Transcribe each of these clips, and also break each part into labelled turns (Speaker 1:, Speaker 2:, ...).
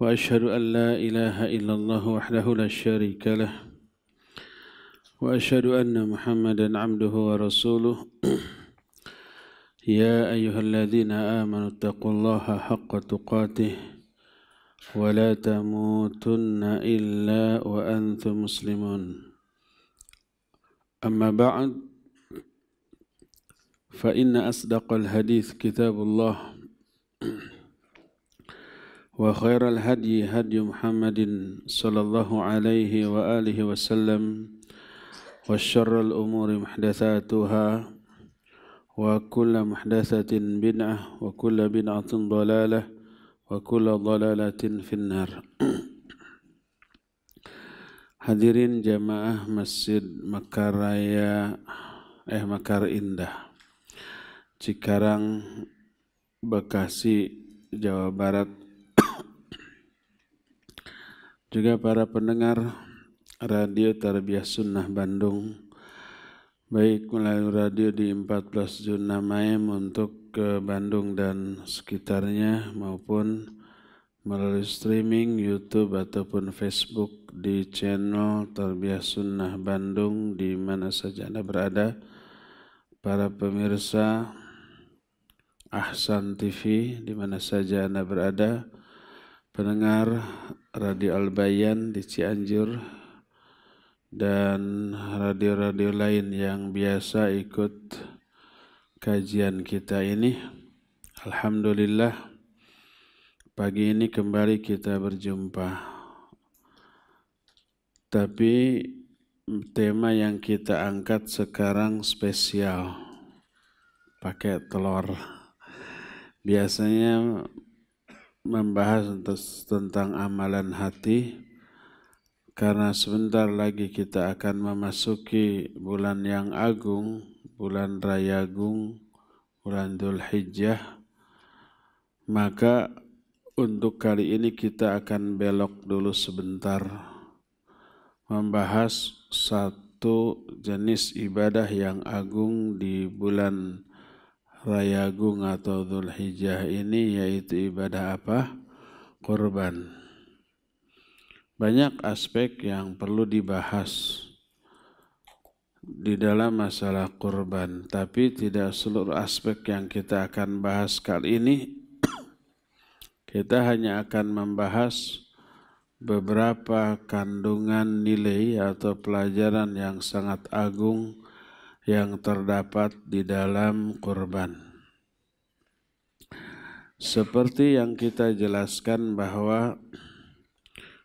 Speaker 1: وأشهد أن لا إله إلا الله وحده لا شريك له وأشهد أن محمدا عبده ورسوله يا أيها الذين آمنوا اتقوا الله حق تقاته ولا تموتن إلا وأنتم مسلمون أما بعد فإن أصدق الحديث كتاب الله وخير الهدي هدي محمد صلى الله عليه وآله وسلم وشر الأمور محدثاتها وكل محدثة بدعة وكل بدعة ضلالة وكل ضلالة في النار Hadirin jamaah Masjid Mekar Raya eh Mekar Indah Cikarang Bekasi Jawa Barat juga para pendengar Radio Tarbiyah Sunnah Bandung baik melalui radio di 14 Juna Maem untuk ke Bandung dan sekitarnya maupun melalui streaming YouTube ataupun Facebook di channel Tarbiyah Sunnah Bandung di mana saja Anda berada para pemirsa Ahsan TV di mana saja Anda berada pendengar Radio Albayan di Cianjur dan radio-radio lain yang biasa ikut kajian kita ini. Alhamdulillah pagi ini kembali kita berjumpa. Tapi tema yang kita angkat sekarang spesial. Pakai telur. Biasanya membahas tentang amalan hati karena sebentar lagi kita akan memasuki bulan yang agung, bulan raya agung, bulan Dhul Hijjah. Maka untuk kali ini kita akan belok dulu sebentar membahas satu jenis ibadah yang agung di bulan Raya Gung atau Dhul Hijjah ini yaitu ibadah apa? Kurban. Banyak aspek yang perlu dibahas di dalam masalah kurban, tapi tidak seluruh aspek yang kita akan bahas kali ini. Kita hanya akan membahas beberapa kandungan nilai atau pelajaran yang sangat agung yang terdapat di dalam kurban. Seperti yang kita jelaskan bahwa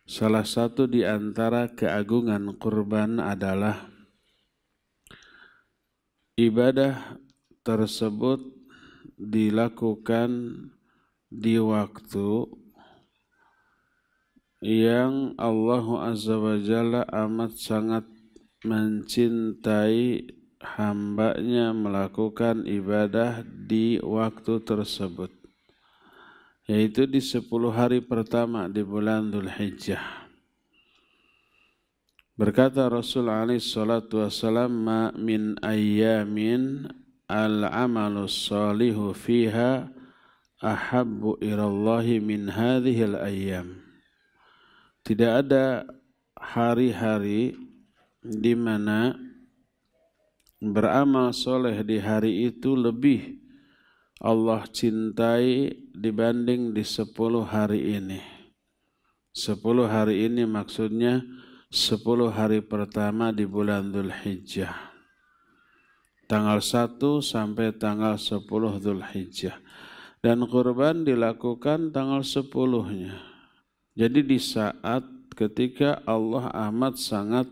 Speaker 1: salah satu di antara keagungan kurban adalah ibadah tersebut dilakukan di waktu yang Allah Azza wa Jalla amat sangat mencintai hambanya melakukan ibadah di waktu tersebut yaitu di 10 hari pertama di bulan Dhul Hijjah. Berkata Rasul alaihi salatu wasallam ma min ayyamin al-amalu salihu fiha ahabbu irallahi min hadhil ayyam. Tidak ada hari-hari di mana beramal soleh di hari itu lebih Allah cintai dibanding di sepuluh hari ini. Sepuluh hari ini maksudnya sepuluh hari pertama di bulan Dhul Hijjah. Tanggal 1 sampai tanggal 10 Dhul Hijjah. Dan kurban dilakukan tanggal 10-nya. Jadi di saat ketika Allah amat sangat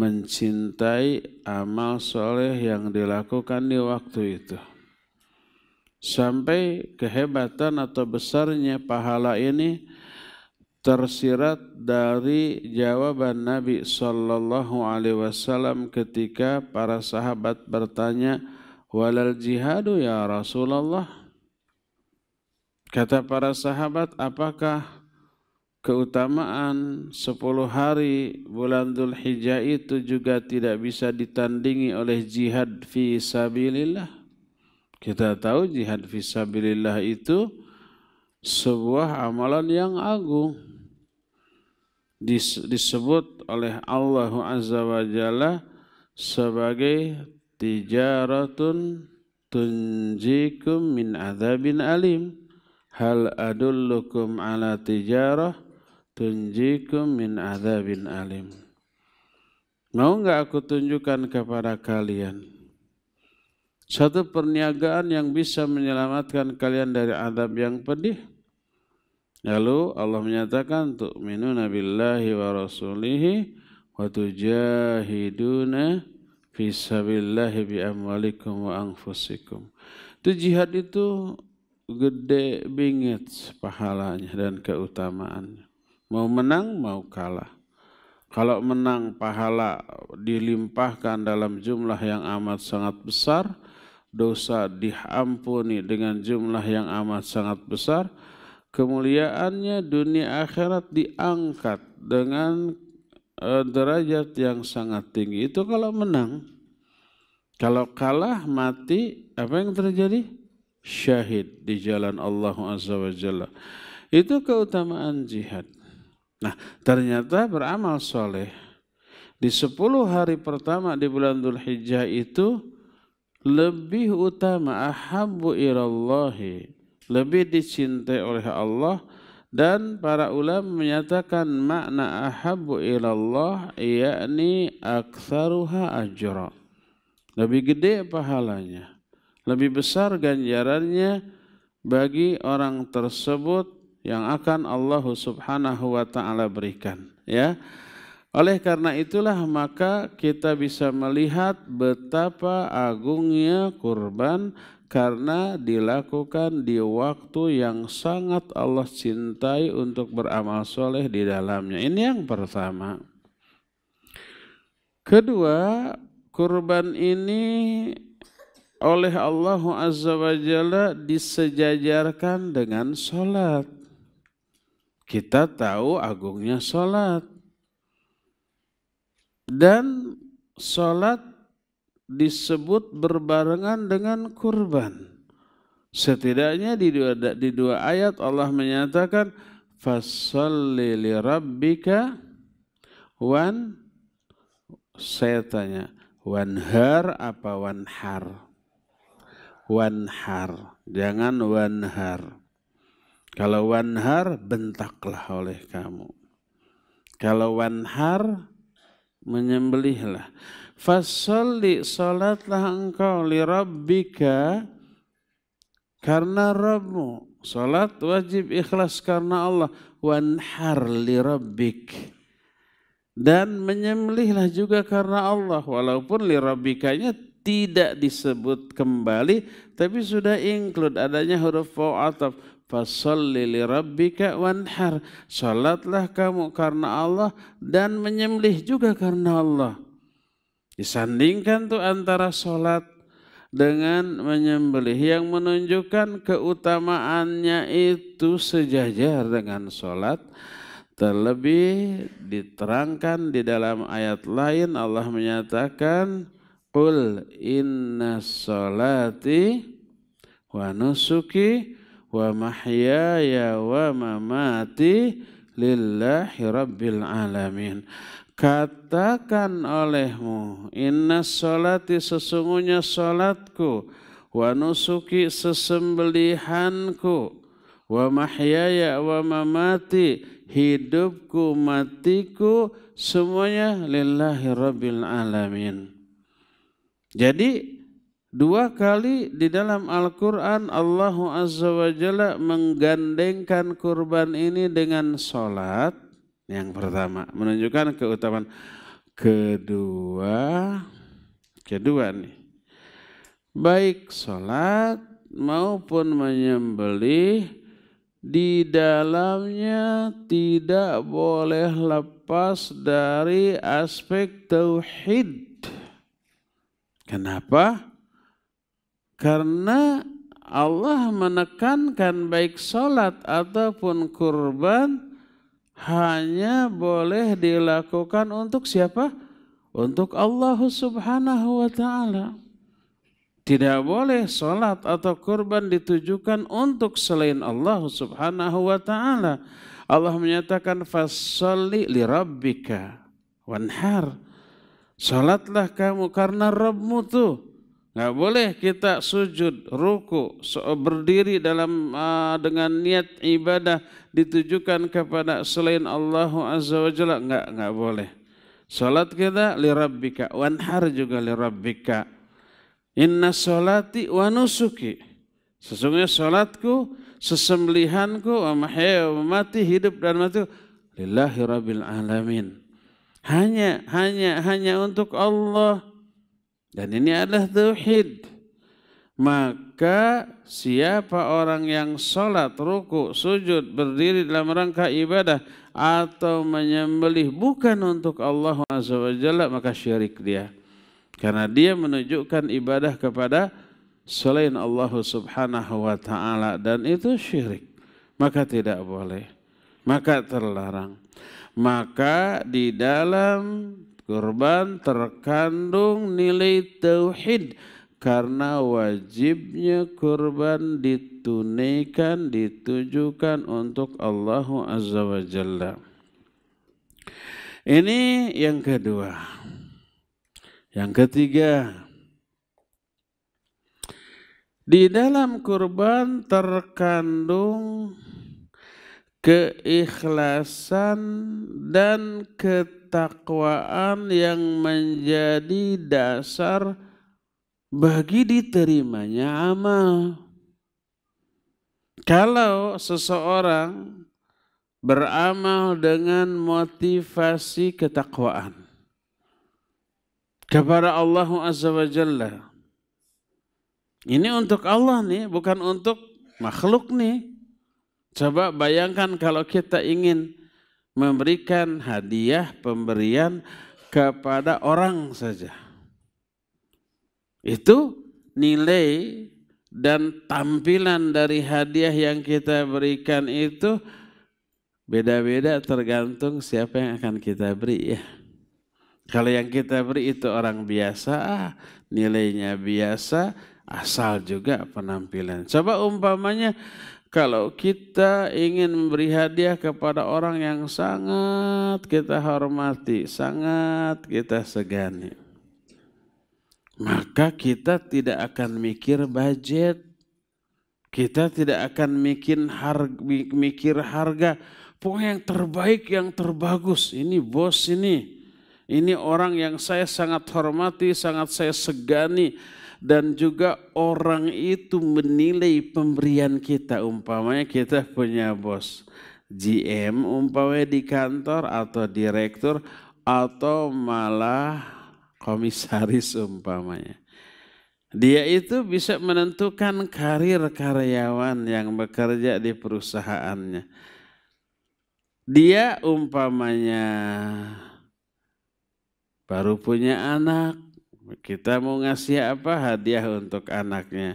Speaker 1: mencintai amal soleh yang dilakukan di waktu itu. Sampai kehebatan atau besarnya pahala ini tersirat dari jawaban Nabi saw Alaihi Wasallam ketika para sahabat bertanya, walal jihadu ya Rasulullah. Kata para sahabat, apakah keutamaan 10 hari bulan Dhul Hijjah itu juga tidak bisa ditandingi oleh jihad fi sabilillah. Kita tahu jihad fi sabilillah itu sebuah amalan yang agung. Disebut oleh Allah Azza wa Jalla sebagai tijaratun tunjikum min adzabin alim. Hal adullukum ala tijarah? tunjikum min azabin alim. Mau enggak aku tunjukkan kepada kalian satu perniagaan yang bisa menyelamatkan kalian dari azab yang pedih? Lalu Allah menyatakan tu'minuna billahi wa rasulihi wa tujahiduna fi sabillahi bi amwalikum wa angfusikum. Itu jihad itu gede bingit pahalanya dan keutamaannya. Mau menang, mau kalah. Kalau menang pahala dilimpahkan dalam jumlah yang amat sangat besar, dosa diampuni dengan jumlah yang amat sangat besar, kemuliaannya dunia akhirat diangkat dengan eh, derajat yang sangat tinggi. Itu kalau menang. Kalau kalah mati, apa yang terjadi? Syahid di jalan Allah Azza wa Jalla. Itu keutamaan jihad. Nah, ternyata beramal soleh. Di sepuluh hari pertama di bulan Dhul Hijjah itu lebih utama ahabu irallahi. Lebih dicintai oleh Allah dan para ulama menyatakan makna ahabu ilallah yakni aksaruha ajra. Lebih gede pahalanya, lebih besar ganjarannya bagi orang tersebut yang akan Allah Subhanahu wa taala berikan ya. Oleh karena itulah maka kita bisa melihat betapa agungnya kurban karena dilakukan di waktu yang sangat Allah cintai untuk beramal soleh di dalamnya. Ini yang pertama. Kedua, kurban ini oleh Allah Azza wa Jalla disejajarkan dengan sholat. Kita tahu agungnya sholat. Dan sholat disebut berbarengan dengan kurban. Setidaknya di dua, di dua ayat Allah menyatakan fasalli li rabbika wan saya tanya wanhar apa wanhar? Wanhar, jangan wanhar. Kalau wanhar, bentaklah oleh kamu. Kalau wanhar, menyembelihlah. Fasalli salatlah engkau li rabbika karena Rabbu. Salat wajib ikhlas karena Allah. Wanhar li rabbik. Dan menyembelihlah juga karena Allah. Walaupun li rabbikanya tidak disebut kembali tapi sudah include adanya huruf fa'atab. Fasalli li rabbika wanhar. Salatlah kamu karena Allah dan menyembelih juga karena Allah. Disandingkan tuh antara salat dengan menyembelih yang menunjukkan keutamaannya itu sejajar dengan salat. Terlebih diterangkan di dalam ayat lain Allah menyatakan Qul inna salati wa nusuki wa mahyaya wa mamati lillahi rabbil alamin. Katakan olehmu, inna sholati sesungguhnya solatku, wa nusuki sesembelihanku, wa mahyaya wa mamati, hidupku, matiku, semuanya lillahi rabbil alamin. Jadi Dua kali di dalam Al-Quran Allah Azza wa Jalla menggandengkan kurban ini dengan sholat. Yang pertama menunjukkan keutamaan. Kedua, kedua nih. Baik sholat maupun menyembelih di dalamnya tidak boleh lepas dari aspek tauhid. Kenapa? Kenapa? Karena Allah menekankan baik sholat ataupun kurban hanya boleh dilakukan untuk siapa? Untuk Allah subhanahu wa ta'ala. Tidak boleh sholat atau kurban ditujukan untuk selain Allah subhanahu wa ta'ala. Allah menyatakan Fasalli li rabbika wanhar. Salatlah kamu karena Rabbmu tuh Nggak boleh kita sujud, ruku, berdiri dalam uh, dengan niat ibadah ditujukan kepada selain Allah Azza wa Jalla. Nggak, nggak boleh. Salat kita lirabbika, wanhar juga lirabbika. Inna salati wa nusuki. Sesungguhnya salatku, sesembelihanku, wa mahya wa mati, hidup dan mati. Lillahi rabbil alamin. Hanya, hanya, hanya untuk Allah. Dan ini adalah tauhid. Maka siapa orang yang sholat, ruku, sujud, berdiri dalam rangka ibadah atau menyembelih bukan untuk Allah Azza wa Jalla, maka syirik dia. Karena dia menunjukkan ibadah kepada selain Allah Subhanahu wa taala dan itu syirik. Maka tidak boleh. Maka terlarang. Maka di dalam kurban terkandung nilai tauhid karena wajibnya kurban ditunaikan ditujukan untuk Allah Azza wa Jalla. Ini yang kedua. Yang ketiga, di dalam kurban terkandung keikhlasan dan ketentuan ketakwaan yang menjadi dasar bagi diterimanya amal. Kalau seseorang beramal dengan motivasi ketakwaan kepada Allah Azza wa Jalla. Ini untuk Allah nih, bukan untuk makhluk nih. Coba bayangkan kalau kita ingin memberikan hadiah pemberian kepada orang saja. Itu nilai dan tampilan dari hadiah yang kita berikan itu beda-beda tergantung siapa yang akan kita beri ya. Kalau yang kita beri itu orang biasa, ah, nilainya biasa, asal juga penampilan. Coba umpamanya kalau kita ingin memberi hadiah kepada orang yang sangat kita hormati, sangat kita segani, maka kita tidak akan mikir budget, kita tidak akan mikir harga, mikir harga. Pokoknya yang terbaik, yang terbagus. Ini bos ini, ini orang yang saya sangat hormati, sangat saya segani dan juga orang itu menilai pemberian kita umpamanya kita punya bos GM umpamanya di kantor atau direktur atau malah komisaris umpamanya dia itu bisa menentukan karir karyawan yang bekerja di perusahaannya dia umpamanya baru punya anak kita mau ngasih apa hadiah untuk anaknya.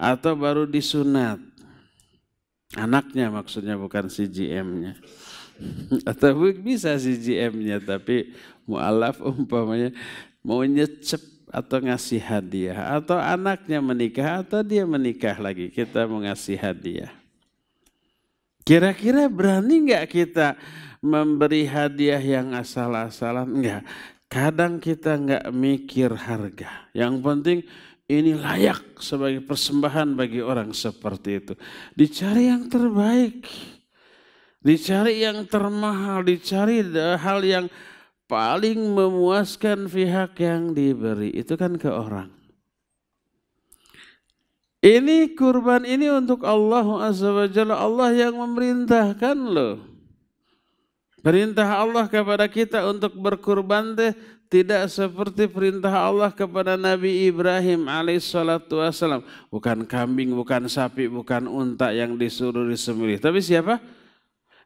Speaker 1: Atau baru disunat. Anaknya maksudnya bukan CGM-nya. Atau bisa CGM-nya tapi mu'alaf umpamanya mau nyecep atau ngasih hadiah. Atau anaknya menikah atau dia menikah lagi. Kita mau ngasih hadiah. Kira-kira berani nggak kita memberi hadiah yang asal-asalan? Enggak. Kadang kita nggak mikir harga. Yang penting ini layak sebagai persembahan bagi orang seperti itu. Dicari yang terbaik. Dicari yang termahal, dicari hal yang paling memuaskan pihak yang diberi. Itu kan ke orang. Ini kurban ini untuk Allah Azza wa Allah yang memerintahkan loh. Perintah Allah kepada kita untuk berkurban teh tidak seperti perintah Allah kepada Nabi Ibrahim alaihissalatu wassalam. Bukan kambing, bukan sapi, bukan unta yang disuruh disembelih. Tapi siapa?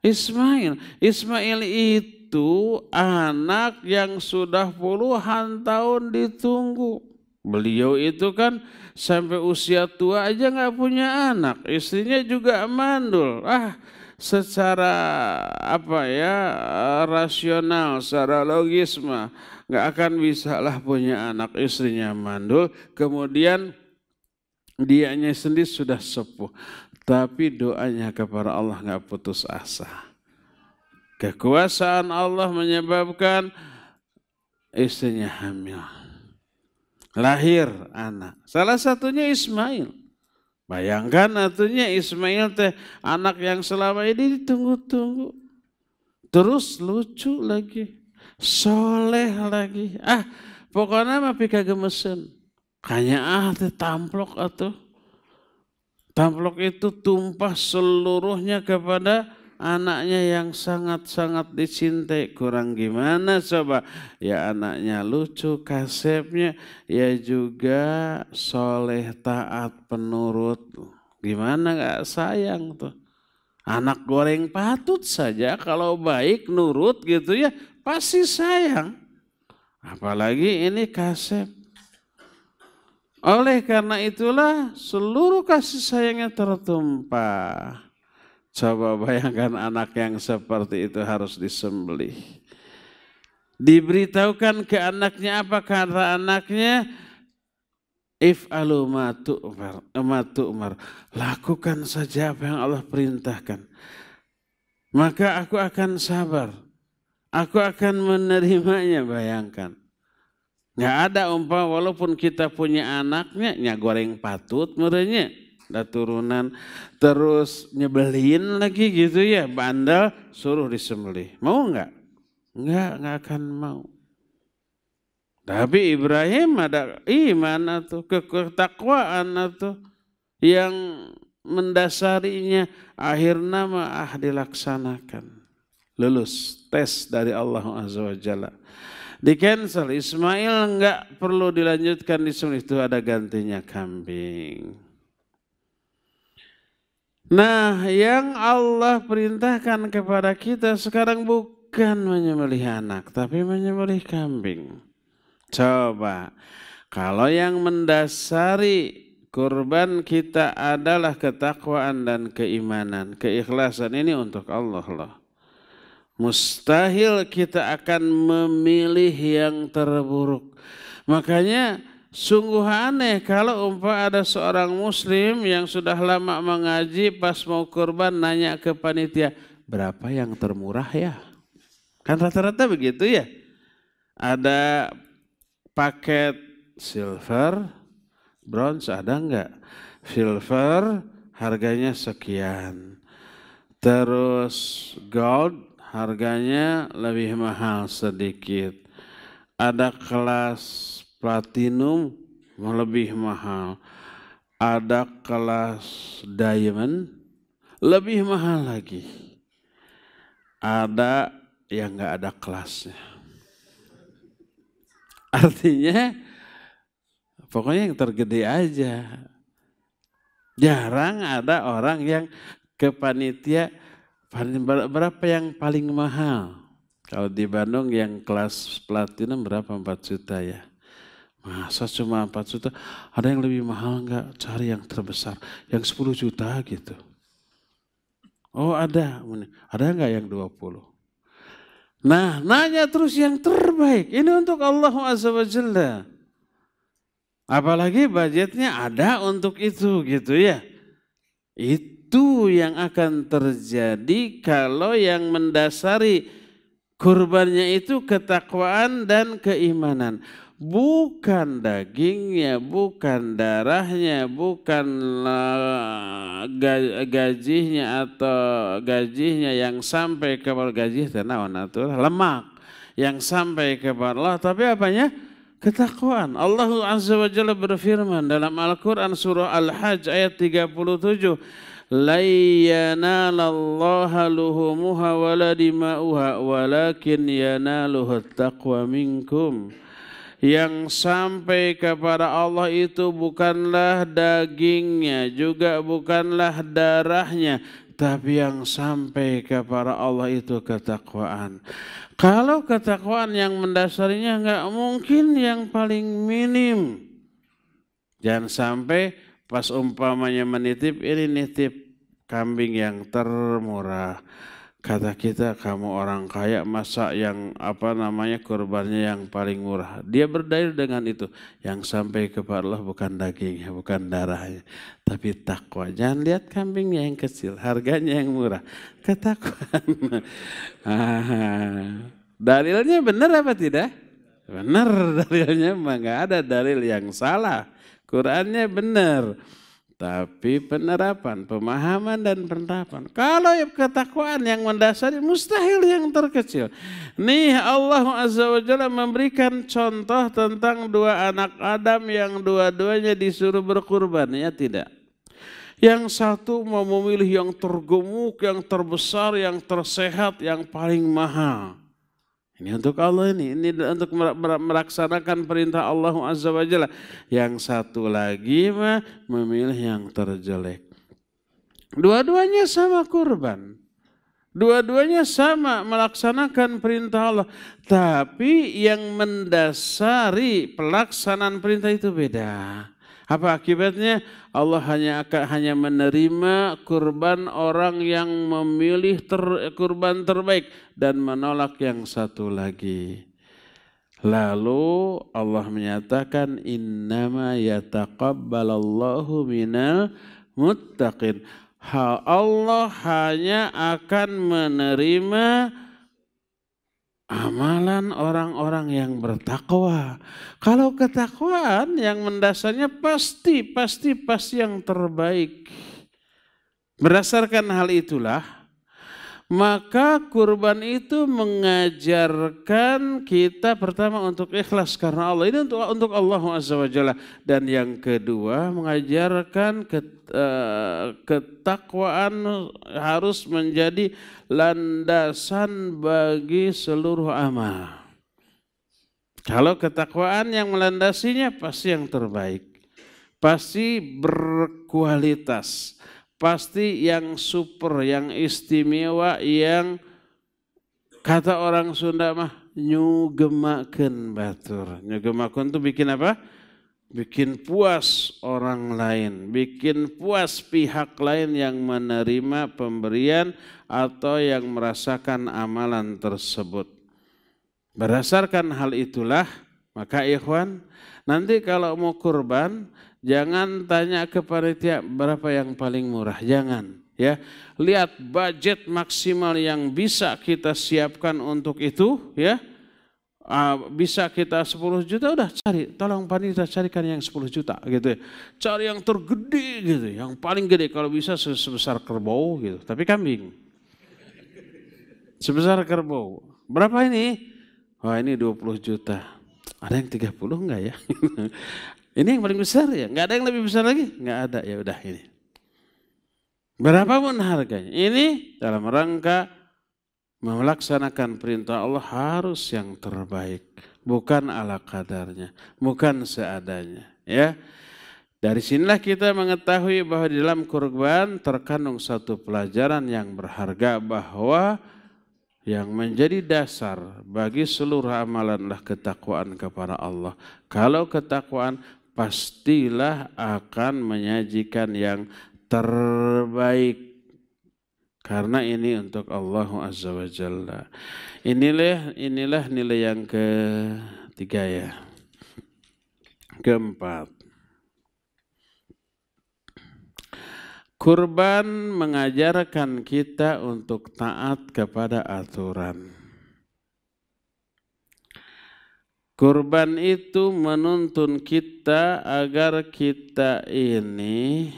Speaker 1: Ismail. Ismail itu anak yang sudah puluhan tahun ditunggu. Beliau itu kan sampai usia tua aja nggak punya anak. Istrinya juga mandul. Ah, secara apa ya rasional, secara logis mah nggak akan bisa lah punya anak istrinya mandul. Kemudian dianya sendiri sudah sepuh, tapi doanya kepada Allah nggak putus asa. Kekuasaan Allah menyebabkan istrinya hamil. Lahir anak. Salah satunya Ismail. Bayangkan artinya Ismail teh anak yang selama ini ditunggu-tunggu. Terus lucu lagi. Soleh lagi. Ah pokoknya mah pika gemesin. Kayaknya ah teh tamplok atau Tamplok itu tumpah seluruhnya kepada anaknya yang sangat-sangat dicintai kurang gimana coba ya anaknya lucu kasepnya ya juga soleh taat penurut gimana gak sayang tuh anak goreng patut saja kalau baik nurut gitu ya pasti sayang apalagi ini kasep oleh karena itulah seluruh kasih sayangnya tertumpah Coba bayangkan anak yang seperti itu harus disembelih. Diberitahukan ke anaknya apa kata anaknya? If alumatu umar, umar, Lakukan saja apa yang Allah perintahkan. Maka aku akan sabar. Aku akan menerimanya, bayangkan. Nggak ada umpah walaupun kita punya anaknya, nggak goreng patut merenya ada turunan terus nyebelin lagi gitu ya bandel suruh disembelih mau nggak nggak nggak akan mau tapi Ibrahim ada iman atau kekuatan atau yang mendasarinya akhir nama ah dilaksanakan lulus tes dari Allah Azza wa Jalla di cancel Ismail enggak perlu dilanjutkan di sini itu ada gantinya kambing Nah, yang Allah perintahkan kepada kita sekarang bukan menyembelih anak, tapi menyembelih kambing. Coba, kalau yang mendasari kurban kita adalah ketakwaan dan keimanan, keikhlasan ini untuk Allah loh. Mustahil kita akan memilih yang terburuk. Makanya Sungguh aneh kalau umpah ada seorang muslim yang sudah lama mengaji pas mau kurban nanya ke panitia, berapa yang termurah ya? Kan rata-rata begitu ya. Ada paket silver, bronze ada enggak? Silver harganya sekian. Terus gold harganya lebih mahal sedikit. Ada kelas platinum lebih mahal. Ada kelas diamond lebih mahal lagi. Ada yang nggak ada kelasnya. Artinya pokoknya yang tergede aja. Jarang ada orang yang ke panitia berapa yang paling mahal? Kalau di Bandung yang kelas platinum berapa 4 juta ya? Masa cuma 4 juta? Ada yang lebih mahal enggak? Cari yang terbesar, yang 10 juta gitu. Oh ada, ada enggak yang 20? Nah, nanya terus yang terbaik. Ini untuk Allah SWT. Apalagi budgetnya ada untuk itu gitu ya. Itu yang akan terjadi kalau yang mendasari kurbannya itu ketakwaan dan keimanan bukan dagingnya, bukan darahnya, bukan gajinya atau gajinya yang sampai kepada gaji tenawan atau lemak yang sampai kepada Allah, tapi apanya? Ketakwaan. Allah Azza wa Jalla berfirman dalam Al-Quran surah Al-Hajj ayat 37. لن ينال الله لهمها ولا دماؤها ولكن يناله mingkum yang sampai kepada Allah itu bukanlah dagingnya juga bukanlah darahnya tapi yang sampai kepada Allah itu ketakwaan. Kalau ketakwaan yang mendasarinya nggak mungkin yang paling minim. Jangan sampai pas umpamanya menitip ini nitip kambing yang termurah Kata kita kamu orang kaya masa yang apa namanya korbannya yang paling murah. Dia berdalil dengan itu. Yang sampai kepada Allah bukan dagingnya, bukan darahnya. Tapi takwa. Jangan lihat kambingnya yang kecil, harganya yang murah. Ketakwaan. dalilnya benar apa tidak? Benar dalilnya, nggak ada dalil yang salah. Qurannya benar. Tapi penerapan, pemahaman dan penerapan. Kalau ketakwaan yang mendasari mustahil yang terkecil. Nih Allah Azza wa Jalla memberikan contoh tentang dua anak Adam yang dua-duanya disuruh berkurban. Ya tidak. Yang satu mau memilih yang tergemuk, yang terbesar, yang tersehat, yang paling mahal. Ini untuk Allah ini, ini untuk melaksanakan perintah Allah Azza wa Jalla. Yang satu lagi mah memilih yang terjelek. Dua-duanya sama kurban. Dua-duanya sama melaksanakan perintah Allah. Tapi yang mendasari pelaksanaan perintah itu beda. Apa akibatnya? Allah hanya akan hanya menerima kurban orang yang memilih ter, kurban terbaik dan menolak yang satu lagi. Lalu Allah menyatakan innama yataqabbalallahu minal muttaqin. Allah hanya akan menerima amalan orang-orang yang bertakwa. Kalau ketakwaan yang mendasarnya pasti, pasti, pasti yang terbaik. Berdasarkan hal itulah, maka kurban itu mengajarkan kita pertama untuk ikhlas karena Allah ini untuk untuk Allah Azza wa Jalla dan yang kedua mengajarkan eh, ketakwaan harus menjadi landasan bagi seluruh amal. Kalau ketakwaan yang melandasinya pasti yang terbaik. Pasti berkualitas pasti yang super, yang istimewa, yang kata orang Sunda mah nyugemakan batur. Nyugemakan tuh bikin apa? Bikin puas orang lain, bikin puas pihak lain yang menerima pemberian atau yang merasakan amalan tersebut. Berdasarkan hal itulah, maka ikhwan, nanti kalau mau kurban, Jangan tanya ke panitia berapa yang paling murah, jangan ya. Lihat budget maksimal yang bisa kita siapkan untuk itu ya. Ah, bisa kita 10 juta udah cari, tolong panitia carikan yang 10 juta gitu ya. Cari yang tergede gitu, yang paling gede kalau bisa sebesar kerbau gitu, tapi kambing. Sebesar kerbau. Berapa ini? Wah, oh, ini 20 juta. Ada yang 30 enggak ya? Ini yang paling besar ya, nggak ada yang lebih besar lagi, nggak ada ya udah ini. Berapapun harganya, ini dalam rangka melaksanakan perintah Allah harus yang terbaik, bukan ala kadarnya, bukan seadanya, ya. Dari sinilah kita mengetahui bahwa di dalam kurban terkandung satu pelajaran yang berharga bahwa yang menjadi dasar bagi seluruh amalanlah ketakwaan kepada Allah. Kalau ketakwaan pastilah akan menyajikan yang terbaik karena ini untuk Allah Azza wa Jalla. Inilah inilah nilai yang ketiga ya. Keempat. Kurban mengajarkan kita untuk taat kepada aturan. Kurban itu menuntun kita agar kita ini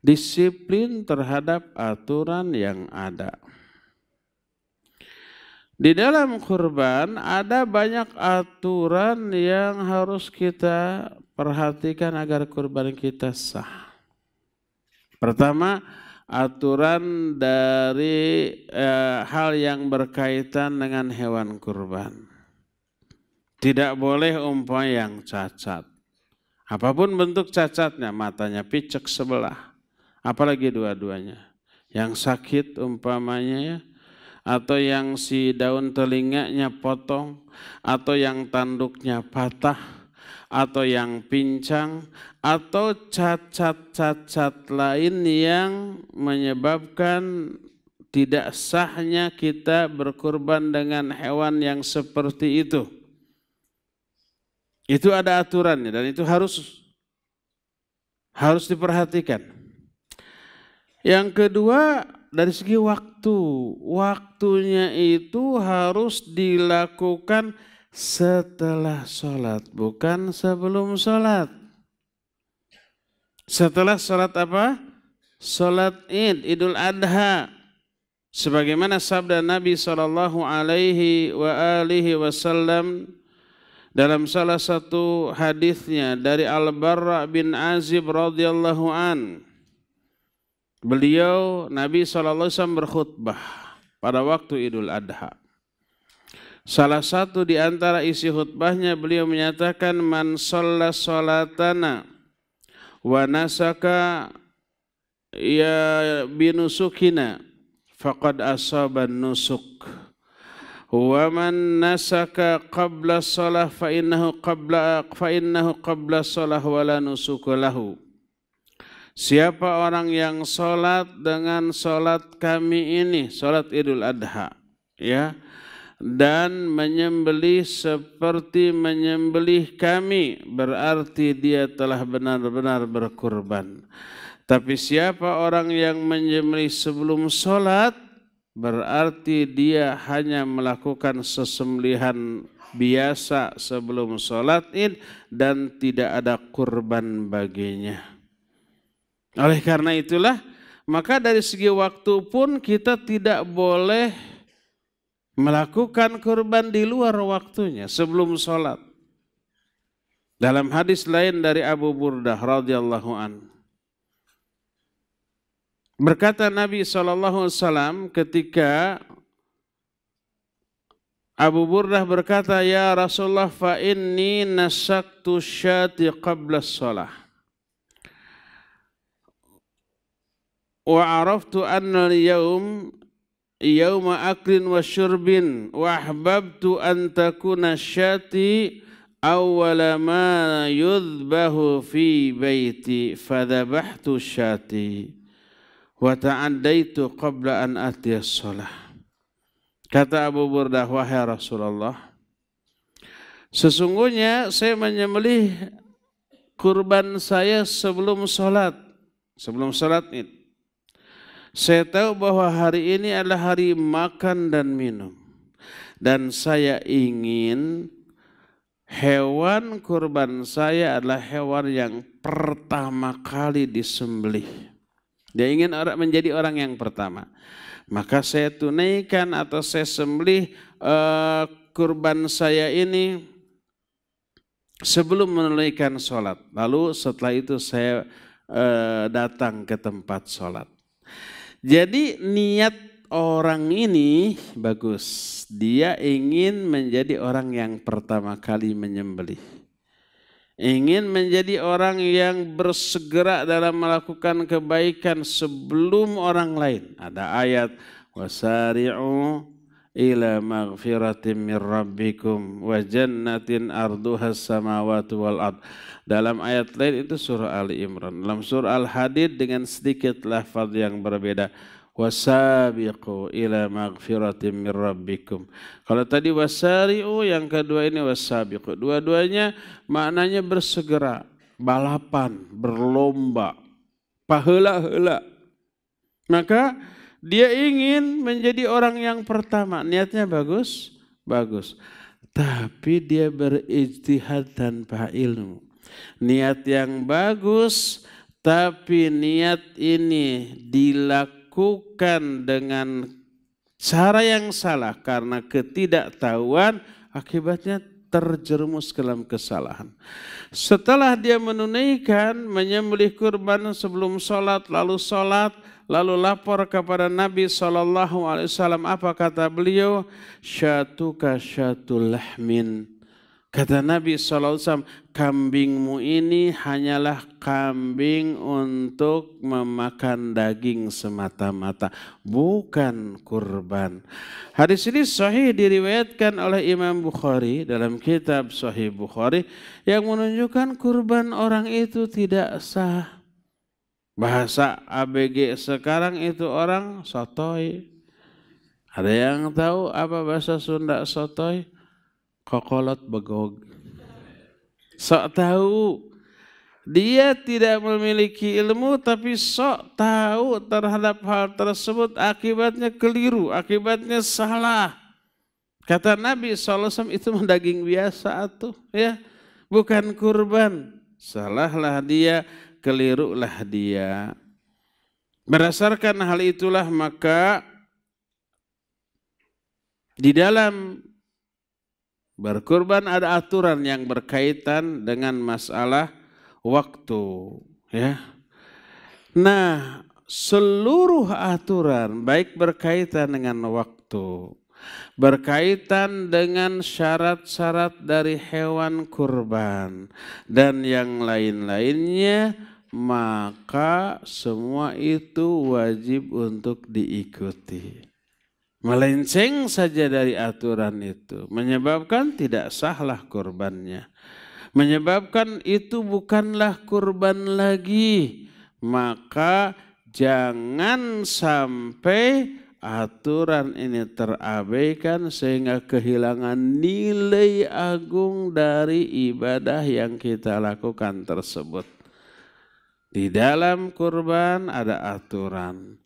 Speaker 1: disiplin terhadap aturan yang ada. Di dalam kurban ada banyak aturan yang harus kita perhatikan agar kurban kita sah. Pertama, aturan dari eh, hal yang berkaitan dengan hewan kurban. Tidak boleh umpa yang cacat. Apapun bentuk cacatnya, matanya picek sebelah. Apalagi dua-duanya. Yang sakit umpamanya ya, atau yang si daun telinganya potong, atau yang tanduknya patah, atau yang pincang, atau cacat-cacat lain yang menyebabkan tidak sahnya kita berkurban dengan hewan yang seperti itu. Itu ada aturannya dan itu harus harus diperhatikan. Yang kedua dari segi waktu, waktunya itu harus dilakukan setelah sholat, bukan sebelum sholat. Setelah sholat apa? Sholat id, idul adha. Sebagaimana sabda Nabi saw. Dalam salah satu hadisnya dari Al-Barra bin Azib radhiyallahu an beliau Nabi SAW berkhutbah pada waktu Idul Adha. Salah satu di antara isi khutbahnya beliau menyatakan man sholla sholatana wa nasaka ya binusukina faqad asaban nusuk salah fa innahu qabla fa innahu qabla salah wa la nusuka lahu. Siapa orang yang salat dengan salat kami ini, salat Idul Adha, ya, dan menyembelih seperti menyembelih kami, berarti dia telah benar-benar berkurban. Tapi siapa orang yang menyembelih sebelum salat, berarti dia hanya melakukan sesembelihan biasa sebelum sholat id dan tidak ada kurban baginya. Oleh karena itulah maka dari segi waktu pun kita tidak boleh melakukan kurban di luar waktunya sebelum sholat. Dalam hadis lain dari Abu Burdah radhiyallahu anhu Berkata Nabi SAW ketika Abu Burdah berkata, Ya Rasulullah, fa inni nasaktu syati qabla salah. Wa araftu anna al-yawm yawma aklin wa syurbin wa ahbabtu an takuna syati awwala ma yudhbahu fi baiti fadabahtu syati wa ta'addaitu qabla an atiyas shalah. Kata Abu Burdah, wahai Rasulullah, sesungguhnya saya menyembelih kurban saya sebelum sholat, sebelum sholat id. Saya tahu bahwa hari ini adalah hari makan dan minum. Dan saya ingin hewan kurban saya adalah hewan yang pertama kali disembelih dia ingin orang menjadi orang yang pertama. Maka saya tunaikan atau saya sembelih uh, kurban saya ini sebelum menunaikan sholat. Lalu setelah itu saya uh, datang ke tempat sholat. Jadi niat orang ini bagus. Dia ingin menjadi orang yang pertama kali menyembelih ingin menjadi orang yang bersegera dalam melakukan kebaikan sebelum orang lain. Ada ayat wasari'u ila maghfiratin mir rabbikum wa jannatin arduha samawati wal ard. Dalam ayat lain itu surah Ali Imran. Dalam surah Al-Hadid dengan sedikit lafaz yang berbeda wasabiqu ila maghfiratin min rabbikum. Kalau tadi wasari'u, yang kedua ini wasabiqu. Dua-duanya maknanya bersegera, balapan, berlomba, pahala-hala. Maka dia ingin menjadi orang yang pertama. Niatnya bagus, bagus. Tapi dia berijtihad tanpa ilmu. Niat yang bagus, tapi niat ini dilakukan dilakukan dengan cara yang salah karena ketidaktahuan akibatnya terjerumus ke dalam kesalahan. Setelah dia menunaikan, menyembelih kurban sebelum sholat, lalu sholat, lalu lapor kepada Nabi saw apa kata beliau? Syatuka syatul lahmin Kata Nabi Alaihi Wasallam, kambingmu ini hanyalah kambing untuk memakan daging semata-mata, bukan kurban. Hadis ini sahih diriwayatkan oleh Imam Bukhari dalam kitab Sahih Bukhari yang menunjukkan kurban orang itu tidak sah. Bahasa ABG sekarang itu orang sotoi. Ada yang tahu apa bahasa Sunda sotoi? kokolot begog. Sok tahu. Dia tidak memiliki ilmu tapi sok tahu terhadap hal tersebut akibatnya keliru, akibatnya salah. Kata Nabi SAW itu daging biasa atau ya, bukan kurban. Salahlah dia, kelirulah dia. Berdasarkan hal itulah maka di dalam Berkurban ada aturan yang berkaitan dengan masalah waktu, ya. Nah, seluruh aturan baik berkaitan dengan waktu, berkaitan dengan syarat-syarat dari hewan kurban dan yang lain-lainnya maka semua itu wajib untuk diikuti melenceng saja dari aturan itu, menyebabkan tidak sahlah kurbannya. Menyebabkan itu bukanlah kurban lagi, maka jangan sampai aturan ini terabaikan sehingga kehilangan nilai agung dari ibadah yang kita lakukan tersebut. Di dalam kurban ada aturan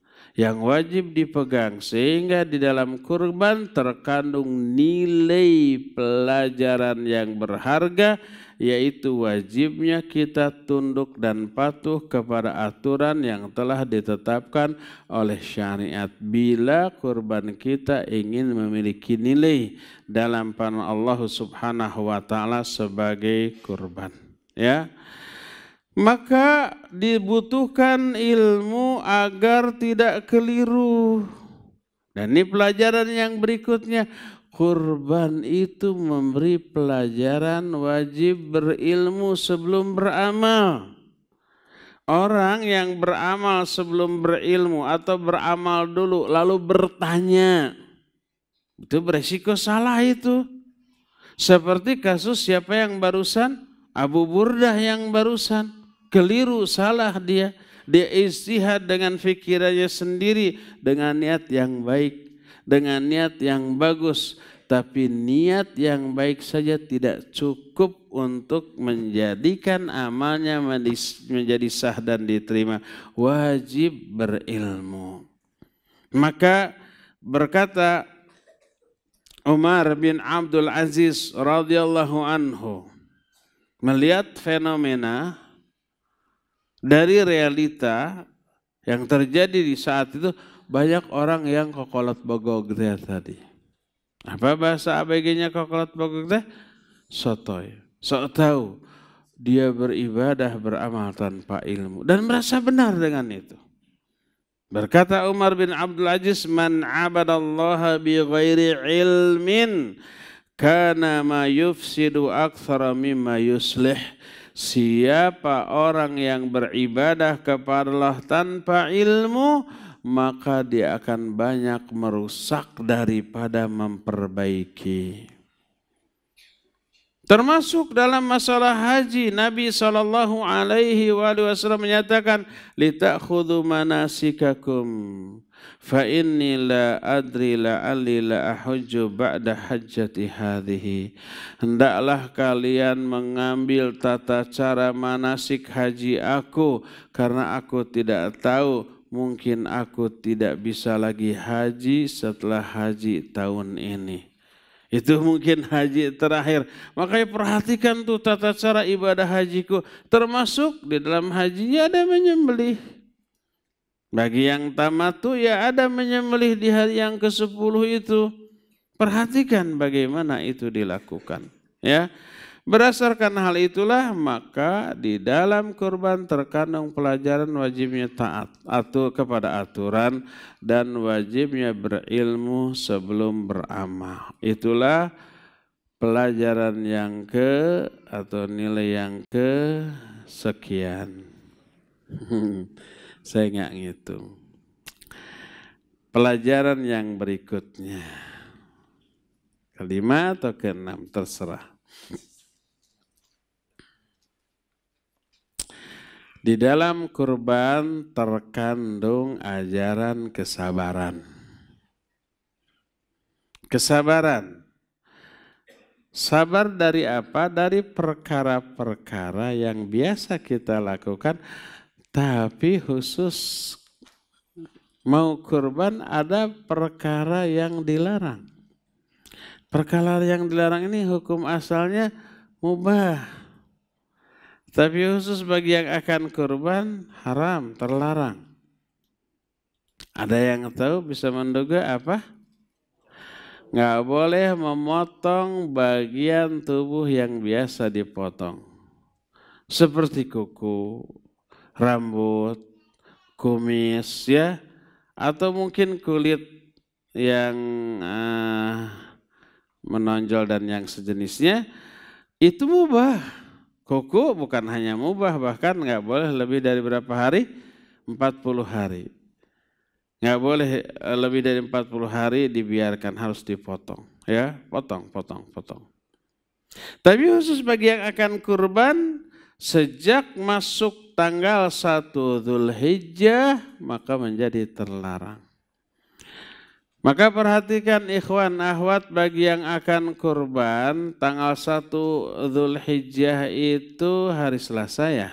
Speaker 1: yang wajib dipegang sehingga di dalam kurban terkandung nilai pelajaran yang berharga yaitu wajibnya kita tunduk dan patuh kepada aturan yang telah ditetapkan oleh syariat bila kurban kita ingin memiliki nilai dalam pandangan Allah Subhanahu wa taala sebagai kurban ya maka dibutuhkan ilmu agar tidak keliru. Dan ini pelajaran yang berikutnya. Kurban itu memberi pelajaran wajib berilmu sebelum beramal. Orang yang beramal sebelum berilmu atau beramal dulu lalu bertanya. Itu beresiko salah itu. Seperti kasus siapa yang barusan? Abu Burdah yang barusan keliru, salah dia. Dia istihad dengan fikirannya sendiri, dengan niat yang baik, dengan niat yang bagus. Tapi niat yang baik saja tidak cukup untuk menjadikan amalnya menjadi sah dan diterima. Wajib berilmu. Maka berkata Umar bin Abdul Aziz radhiyallahu anhu melihat fenomena dari realita yang terjadi di saat itu banyak orang yang kokolot bogog gitu teh ya tadi. Apa bahasa ABG-nya kokolot bogog teh? Sotoy. Sok tahu dia beribadah beramal tanpa ilmu dan merasa benar dengan itu. Berkata Umar bin Abdul Aziz, "Man 'abadallaha bi ghairi ilmin kana ma yufsidu aktsara mimma yuslih." Siapa orang yang beribadah kepada Allah tanpa ilmu, maka dia akan banyak merusak daripada memperbaiki. Termasuk dalam masalah haji, Nabi Shallallahu Alaihi Wasallam menyatakan, "Litakhudhu manasikakum." fa inni la adri la ali la ahujju ba'da hajjati hadhihi hendaklah kalian mengambil tata cara manasik haji aku karena aku tidak tahu mungkin aku tidak bisa lagi haji setelah haji tahun ini itu mungkin haji terakhir. Makanya perhatikan tuh tata cara ibadah hajiku. Termasuk di dalam hajinya ada menyembelih. Bagi yang tamatu ya ada menyembelih di hari yang ke-10 itu. Perhatikan bagaimana itu dilakukan. Ya. Berdasarkan hal itulah maka di dalam kurban terkandung pelajaran wajibnya taat atau kepada aturan dan wajibnya berilmu sebelum beramal. Itulah pelajaran yang ke atau nilai yang ke sekian. Saya nggak ngitung. Pelajaran yang berikutnya. Kelima atau keenam, terserah. Di dalam kurban terkandung ajaran kesabaran. Kesabaran. Sabar dari apa? Dari perkara-perkara yang biasa kita lakukan tapi khusus mau kurban ada perkara yang dilarang. Perkara yang dilarang ini hukum asalnya mubah. Tapi khusus bagi yang akan kurban haram, terlarang. Ada yang tahu bisa menduga apa? Nggak boleh memotong bagian tubuh yang biasa dipotong. Seperti kuku, rambut, kumis ya atau mungkin kulit yang uh, menonjol dan yang sejenisnya itu mubah. Kuku bukan hanya mubah bahkan nggak boleh lebih dari berapa hari? 40 hari. Nggak boleh eh, lebih dari 40 hari dibiarkan harus dipotong ya, potong, potong, potong. Tapi khusus bagi yang akan kurban Sejak masuk tanggal 1 Zulhijjah maka menjadi terlarang. Maka perhatikan ikhwan ahwat bagi yang akan kurban tanggal 1 Zulhijjah itu hari Selasa ya.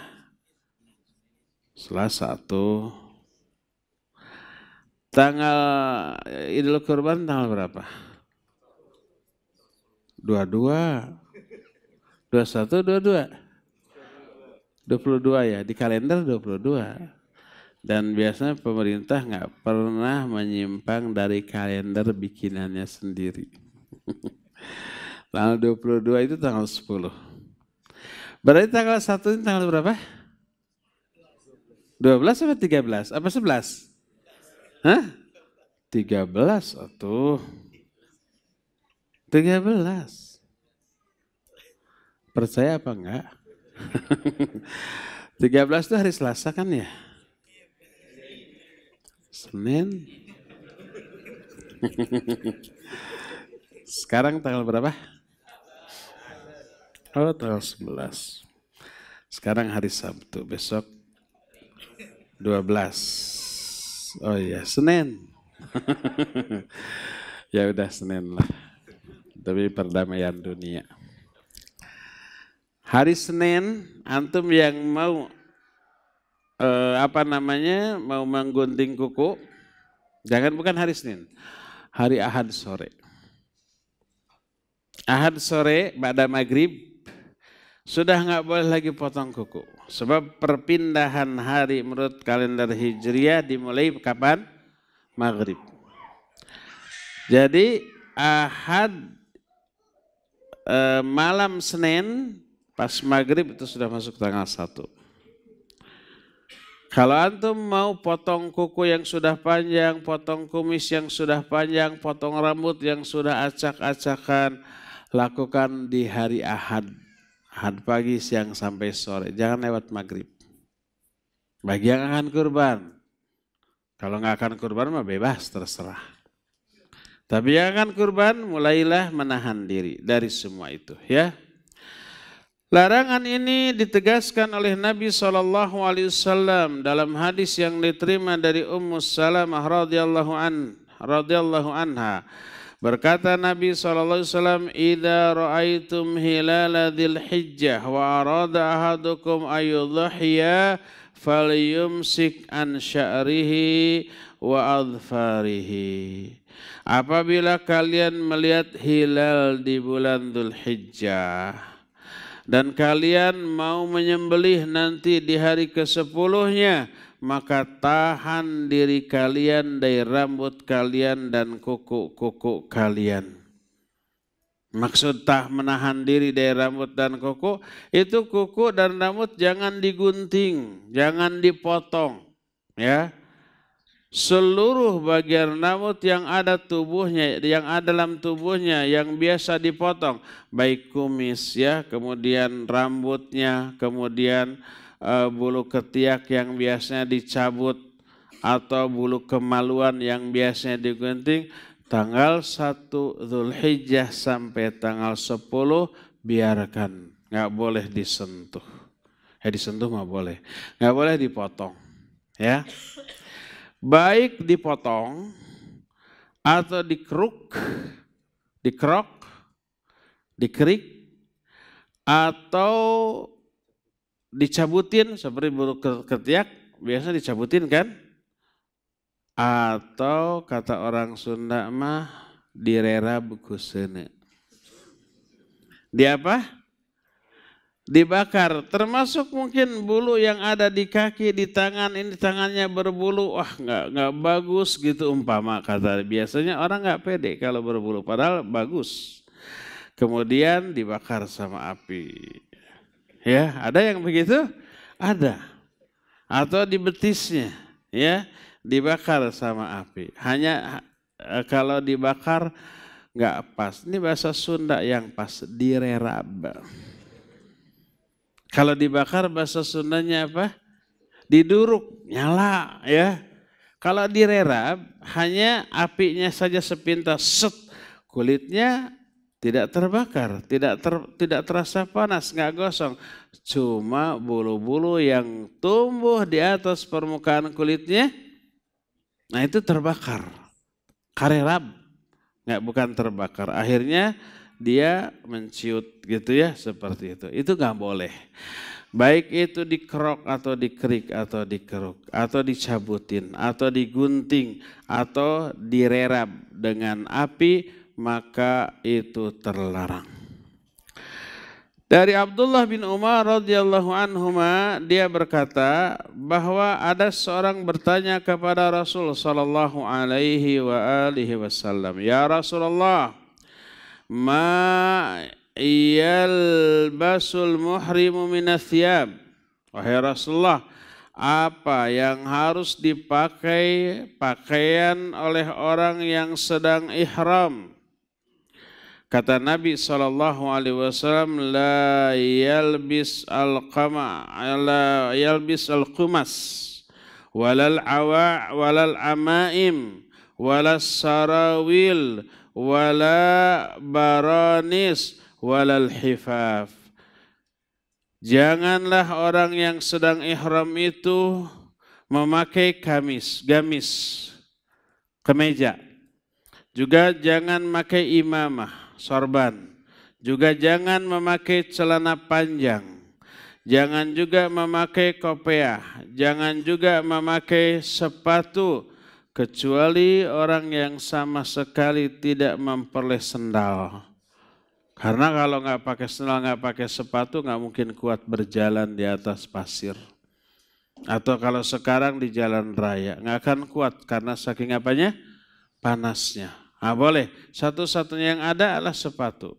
Speaker 1: Selasa satu. Tanggal Idul Kurban tanggal berapa? 22. 21 22. 22 ya, di kalender 22. Iya. Dan biasanya pemerintah nggak pernah menyimpang dari kalender bikinannya sendiri. tanggal 22 itu tanggal 10. Berarti tanggal 1 ini tanggal berapa? 12 apa 13? Apa 11? Hah? 13 atau 13. Percaya apa enggak? 13 itu hari Selasa kan ya? Senin. Sekarang tanggal berapa? Oh, tanggal 11. Sekarang hari Sabtu, besok 12. Oh iya, Senin. ya udah Senin lah. Tapi perdamaian dunia. Hari Senin, antum yang mau eh, apa namanya mau menggunting kuku, jangan bukan hari Senin, hari Ahad sore. Ahad sore, pada maghrib, sudah nggak boleh lagi potong kuku. Sebab perpindahan hari menurut kalender Hijriah dimulai kapan? Maghrib. Jadi Ahad eh, malam Senin Pas maghrib itu sudah masuk tanggal satu. Kalau antum mau potong kuku yang sudah panjang, potong kumis yang sudah panjang, potong rambut yang sudah acak-acakan, lakukan di hari Ahad. Ahad pagi, siang sampai sore. Jangan lewat maghrib. Bagi yang akan kurban. Kalau nggak akan kurban mah bebas, terserah. Tapi yang akan kurban mulailah menahan diri dari semua itu ya. Larangan ini ditegaskan oleh Nabi Shallallahu Alaihi Wasallam dalam hadis yang diterima dari Ummu Salamah radhiyallahu an radhiyallahu anha. Berkata Nabi Shallallahu Alaihi Wasallam, "Ida ra'aitum hilala dzil hijjah wa arada ahadukum ayudhiya falyumsik an sya'rihi wa adfarihi." Apabila kalian melihat hilal di bulan Dzulhijjah, dan kalian mau menyembelih nanti di hari kesepuluhnya, maka tahan diri kalian dari rambut kalian dan kuku-kuku kalian. Maksud tah menahan diri dari rambut dan kuku, itu kuku dan rambut jangan digunting, jangan dipotong, ya seluruh bagian rambut yang ada tubuhnya, yang ada dalam tubuhnya, yang biasa dipotong, baik kumis ya, kemudian rambutnya, kemudian uh, bulu ketiak yang biasanya dicabut atau bulu kemaluan yang biasanya digunting, tanggal 1 Zulhijjah sampai tanggal 10 biarkan, nggak boleh disentuh. Ya disentuh nggak boleh, nggak boleh dipotong. Ya, baik dipotong atau dikeruk, dikerok, dikerik atau dicabutin seperti buruk ketiak biasa dicabutin kan? Atau kata orang Sunda mah direra bukusene. Di apa? dibakar termasuk mungkin bulu yang ada di kaki di tangan ini tangannya berbulu wah nggak nggak bagus gitu umpama kata biasanya orang nggak pede kalau berbulu padahal bagus kemudian dibakar sama api ya ada yang begitu ada atau di betisnya ya dibakar sama api hanya eh, kalau dibakar nggak pas ini bahasa Sunda yang pas direraba kalau dibakar bahasa Sundanya apa? Diduruk, nyala ya. Kalau direrab hanya apinya saja sepintas set kulitnya tidak terbakar, tidak ter, tidak terasa panas, nggak gosong. Cuma bulu-bulu yang tumbuh di atas permukaan kulitnya, nah itu terbakar, karerab, nggak bukan terbakar. Akhirnya dia menciut gitu ya seperti itu. Itu nggak boleh. Baik itu dikerok atau dikerik atau dikeruk atau dicabutin atau digunting atau direrab dengan api maka itu terlarang. Dari Abdullah bin Umar radhiyallahu anhuma dia berkata bahwa ada seorang bertanya kepada Rasul sallallahu alaihi wasallam, "Ya Rasulullah, ma yalbasul muhrimu minathiyab. Wahai Rasulullah, apa yang harus dipakai pakaian oleh orang yang sedang ihram? Kata Nabi Shallallahu Alaihi Wasallam, la yalbis al qama, la yalbis al kumas, walal awa, walal amaim, walas sarawil, wala baronis walal hifaf. Janganlah orang yang sedang ihram itu memakai kamis, gamis, kemeja. Juga jangan memakai imamah, sorban. Juga jangan memakai celana panjang. Jangan juga memakai kopiah, jangan juga memakai sepatu kecuali orang yang sama sekali tidak memperoleh sendal. Karena kalau nggak pakai sendal, nggak pakai sepatu, nggak mungkin kuat berjalan di atas pasir. Atau kalau sekarang di jalan raya, nggak akan kuat karena saking apanya? Panasnya. Ah boleh. Satu-satunya yang ada adalah sepatu.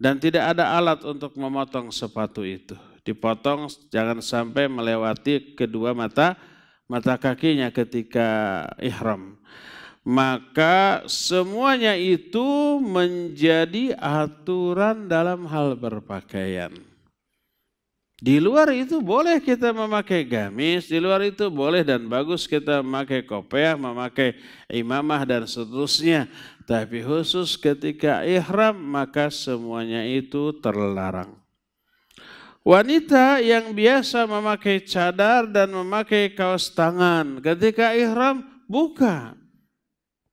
Speaker 1: Dan tidak ada alat untuk memotong sepatu itu. Dipotong jangan sampai melewati kedua mata mata kakinya ketika ihram. Maka semuanya itu menjadi aturan dalam hal berpakaian. Di luar itu boleh kita memakai gamis, di luar itu boleh dan bagus kita memakai kopiah, memakai imamah dan seterusnya. Tapi khusus ketika ihram maka semuanya itu terlarang. Wanita yang biasa memakai cadar dan memakai kaos tangan ketika ihram buka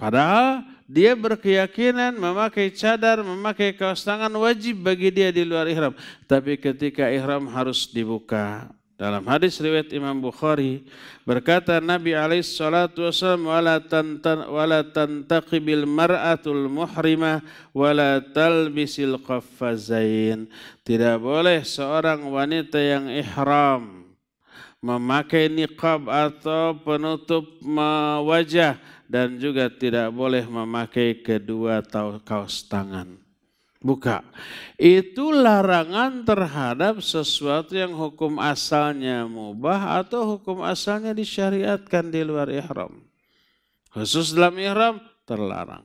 Speaker 1: Padahal dia berkeyakinan memakai cadar, memakai kaos tangan wajib bagi dia di luar ihram. Tapi ketika ihram harus dibuka. Dalam hadis riwayat Imam Bukhari berkata Nabi alaihi salatu wasallam wala tantan wala tantaqibil mar'atul muhrima wala talbisil qaffazain. Tidak boleh seorang wanita yang ihram memakai niqab atau penutup wajah dan juga tidak boleh memakai kedua kaos tangan buka. Itu larangan terhadap sesuatu yang hukum asalnya mubah atau hukum asalnya disyariatkan di luar ihram. Khusus dalam ihram terlarang.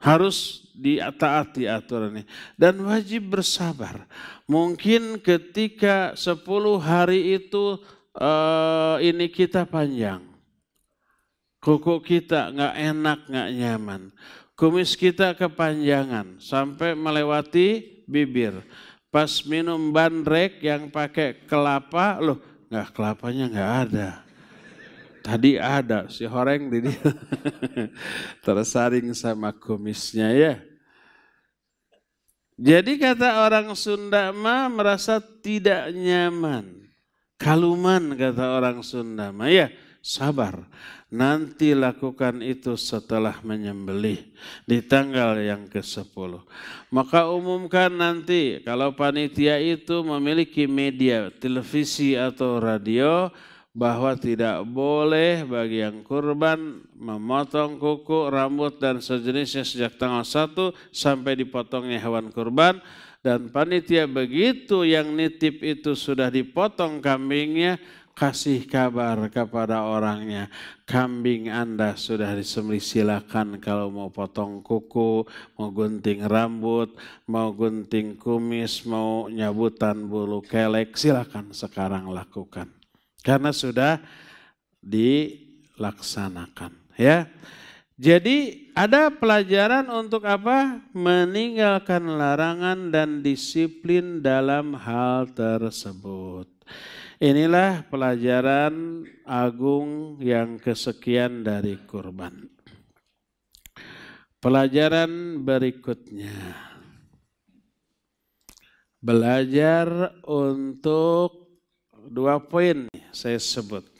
Speaker 1: Harus diataati aturan ini. dan wajib bersabar. Mungkin ketika 10 hari itu uh, ini kita panjang. Kuku kita nggak enak, nggak nyaman kumis kita kepanjangan sampai melewati bibir. Pas minum bandrek yang pakai kelapa, loh nggak kelapanya nggak ada. Tadi ada si horeng di dia tersaring sama kumisnya ya. Jadi kata orang Sunda ma merasa tidak nyaman. Kaluman kata orang Sunda ma ya sabar. Nanti lakukan itu setelah menyembelih di tanggal yang ke-10. Maka umumkan nanti kalau panitia itu memiliki media televisi atau radio bahwa tidak boleh bagi yang kurban memotong kuku, rambut dan sejenisnya sejak tanggal 1 sampai dipotongnya hewan kurban dan panitia begitu yang nitip itu sudah dipotong kambingnya, kasih kabar kepada orangnya, kambing Anda sudah disembelih silakan kalau mau potong kuku, mau gunting rambut, mau gunting kumis, mau nyabutan bulu kelek, silakan sekarang lakukan. Karena sudah dilaksanakan, ya. Jadi ada pelajaran untuk apa? Meninggalkan larangan dan disiplin dalam hal tersebut. Inilah pelajaran agung yang kesekian dari kurban. Pelajaran berikutnya. Belajar untuk dua poin saya sebut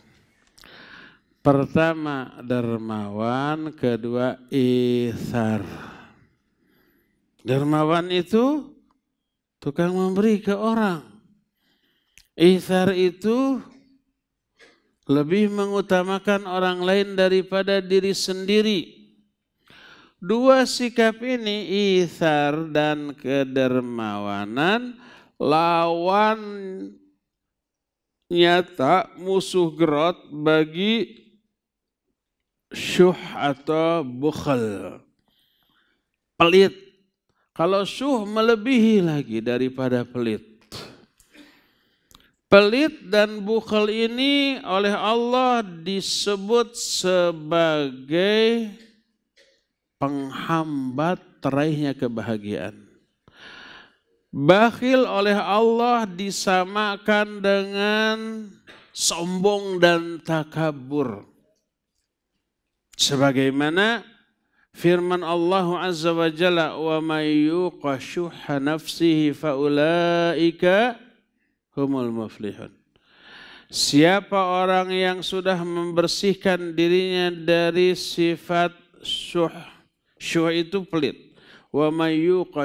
Speaker 1: Pertama dermawan, kedua isar. Dermawan itu tukang memberi ke orang. Isar itu lebih mengutamakan orang lain daripada diri sendiri. Dua sikap ini, isar dan kedermawanan, lawan nyata musuh gerot bagi syuh atau bukhel. Pelit. Kalau syuh melebihi lagi daripada pelit. Pelit dan bukhel ini oleh Allah disebut sebagai penghambat teraihnya kebahagiaan. Bakhil oleh Allah disamakan dengan sombong dan takabur. Sebagaimana firman Allah Azza wa Jalla wa may yuqa syuhha nafsihi faulaika humul muflihun. Siapa orang yang sudah membersihkan dirinya dari sifat syuh. Syuh itu pelit. Wa may yuqa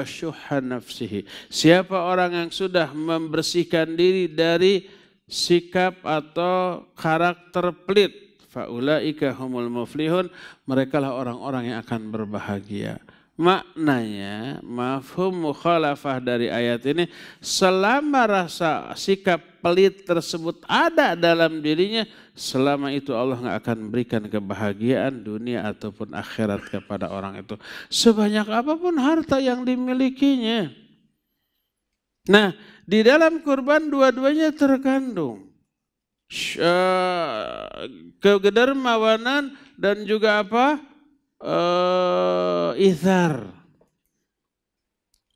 Speaker 1: nafsihi. Siapa orang yang sudah membersihkan diri dari sikap atau karakter pelit faulaika humul muflihun lah orang-orang yang akan berbahagia maknanya mafhum mukhalafah dari ayat ini selama rasa sikap pelit tersebut ada dalam dirinya selama itu Allah nggak akan berikan kebahagiaan dunia ataupun akhirat kepada orang itu sebanyak apapun harta yang dimilikinya nah di dalam kurban dua-duanya terkandung uh, dan juga apa? Uh, izar.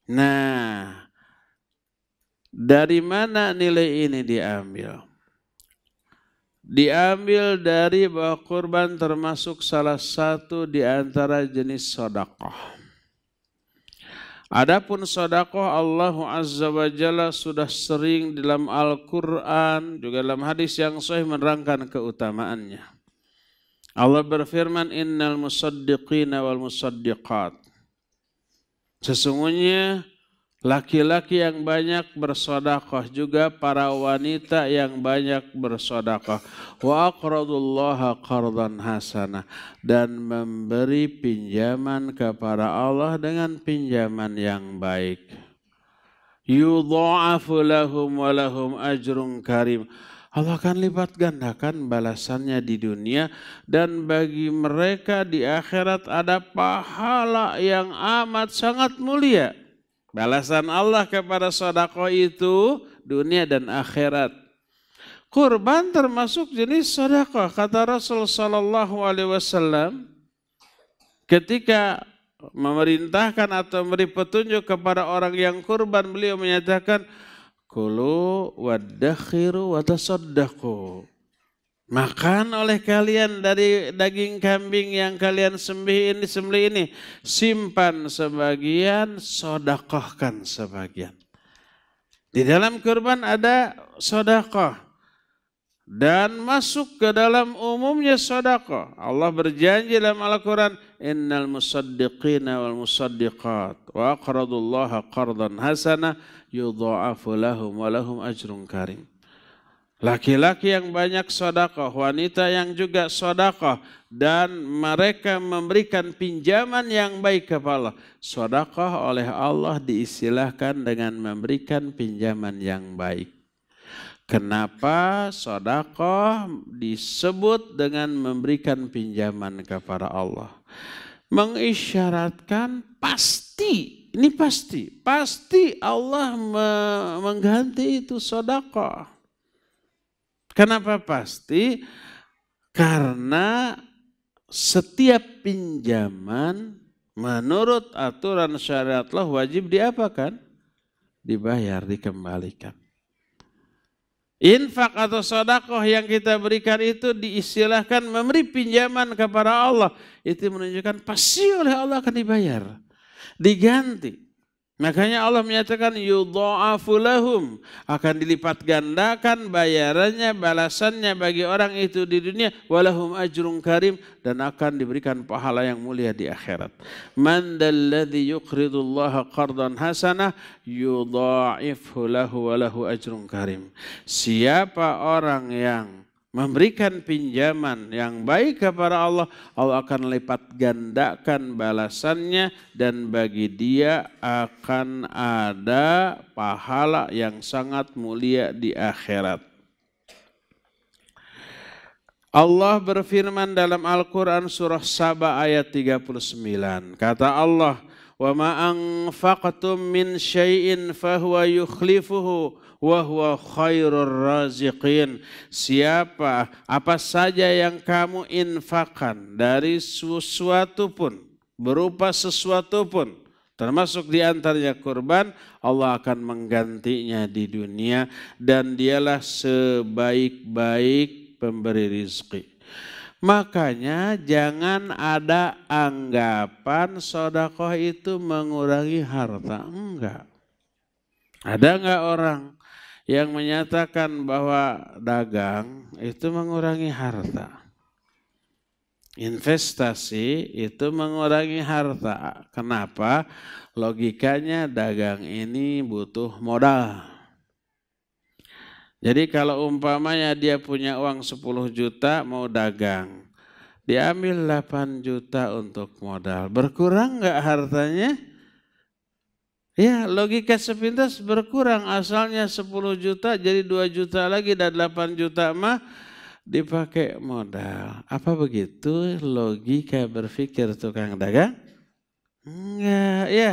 Speaker 1: Nah, dari mana nilai ini diambil? Diambil dari bahwa kurban termasuk salah satu di antara jenis sodakoh. Adapun sedekah Allah Azza wa Jalla sudah sering dalam Al-Qur'an juga dalam hadis yang sahih menerangkan keutamaannya. Allah berfirman innal musaddiqina wal musaddiqat. Sesungguhnya Laki-laki yang banyak bersodakoh juga para wanita yang banyak bersodakoh. Wa aqradullaha qardan hasanah. Dan memberi pinjaman kepada Allah dengan pinjaman yang baik. Yudha'afu lahum wa lahum ajrun karim. Allah akan lipat gandakan balasannya di dunia dan bagi mereka di akhirat ada pahala yang amat sangat mulia. Balasan Allah kepada sodako itu dunia dan akhirat. Kurban termasuk jenis sodako. Kata Rasul Sallallahu Alaihi Wasallam ketika memerintahkan atau memberi petunjuk kepada orang yang kurban beliau menyatakan kulu wadakhiru watasodaku Makan oleh kalian dari daging kambing yang kalian sembih ini, sembelih ini. Simpan sebagian, sodakohkan sebagian. Di dalam kurban ada sodakoh. Dan masuk ke dalam umumnya sodakoh. Allah berjanji dalam Al-Quran. Innal musaddiqina wal musaddiqat. Wa aqradullaha qardan hasana yudha'afu lahum wa lahum ajrun karim. Laki-laki yang banyak sodakoh, wanita yang juga sodakoh, dan mereka memberikan pinjaman yang baik kepada Allah. Sodakoh oleh Allah diistilahkan dengan memberikan pinjaman yang baik. Kenapa sodakoh disebut dengan memberikan pinjaman kepada Allah? Mengisyaratkan pasti, ini pasti, pasti Allah mengganti itu sodakoh. Kenapa pasti? Karena setiap pinjaman menurut aturan syariat Allah wajib diapakan? Dibayar, dikembalikan. Infak atau sodakoh yang kita berikan itu diistilahkan memberi pinjaman kepada Allah. Itu menunjukkan pasti oleh Allah akan dibayar. Diganti. Makanya Allah menyatakan yudha'afulahum akan dilipat gandakan bayarannya balasannya bagi orang itu di dunia walahum ajrun karim dan akan diberikan pahala yang mulia di akhirat. Man dalladzi yuqridullaha qardan hasanah yudha'ifulahu walahu ajrun karim. Siapa orang yang memberikan pinjaman yang baik kepada Allah, Allah akan lipat gandakan balasannya dan bagi dia akan ada pahala yang sangat mulia di akhirat. Allah berfirman dalam Al-Quran surah Saba ayat 39. Kata Allah, wa ma anfaqtum min syai'in fahuwa yukhlifuhu wa huwa raziqin. Siapa apa saja yang kamu infakan dari sesuatu pun berupa sesuatu pun termasuk di antaranya kurban Allah akan menggantinya di dunia dan dialah sebaik-baik pemberi rizki. Makanya jangan ada anggapan sodakoh itu mengurangi harta. Enggak. Ada enggak orang yang menyatakan bahwa dagang itu mengurangi harta. Investasi itu mengurangi harta. Kenapa? Logikanya dagang ini butuh modal. Jadi kalau umpamanya dia punya uang 10 juta mau dagang, diambil 8 juta untuk modal. Berkurang nggak hartanya? Ya logika sepintas berkurang asalnya 10 juta jadi 2 juta lagi dan 8 juta mah dipakai modal. Apa begitu logika berpikir tukang dagang? Enggak ya.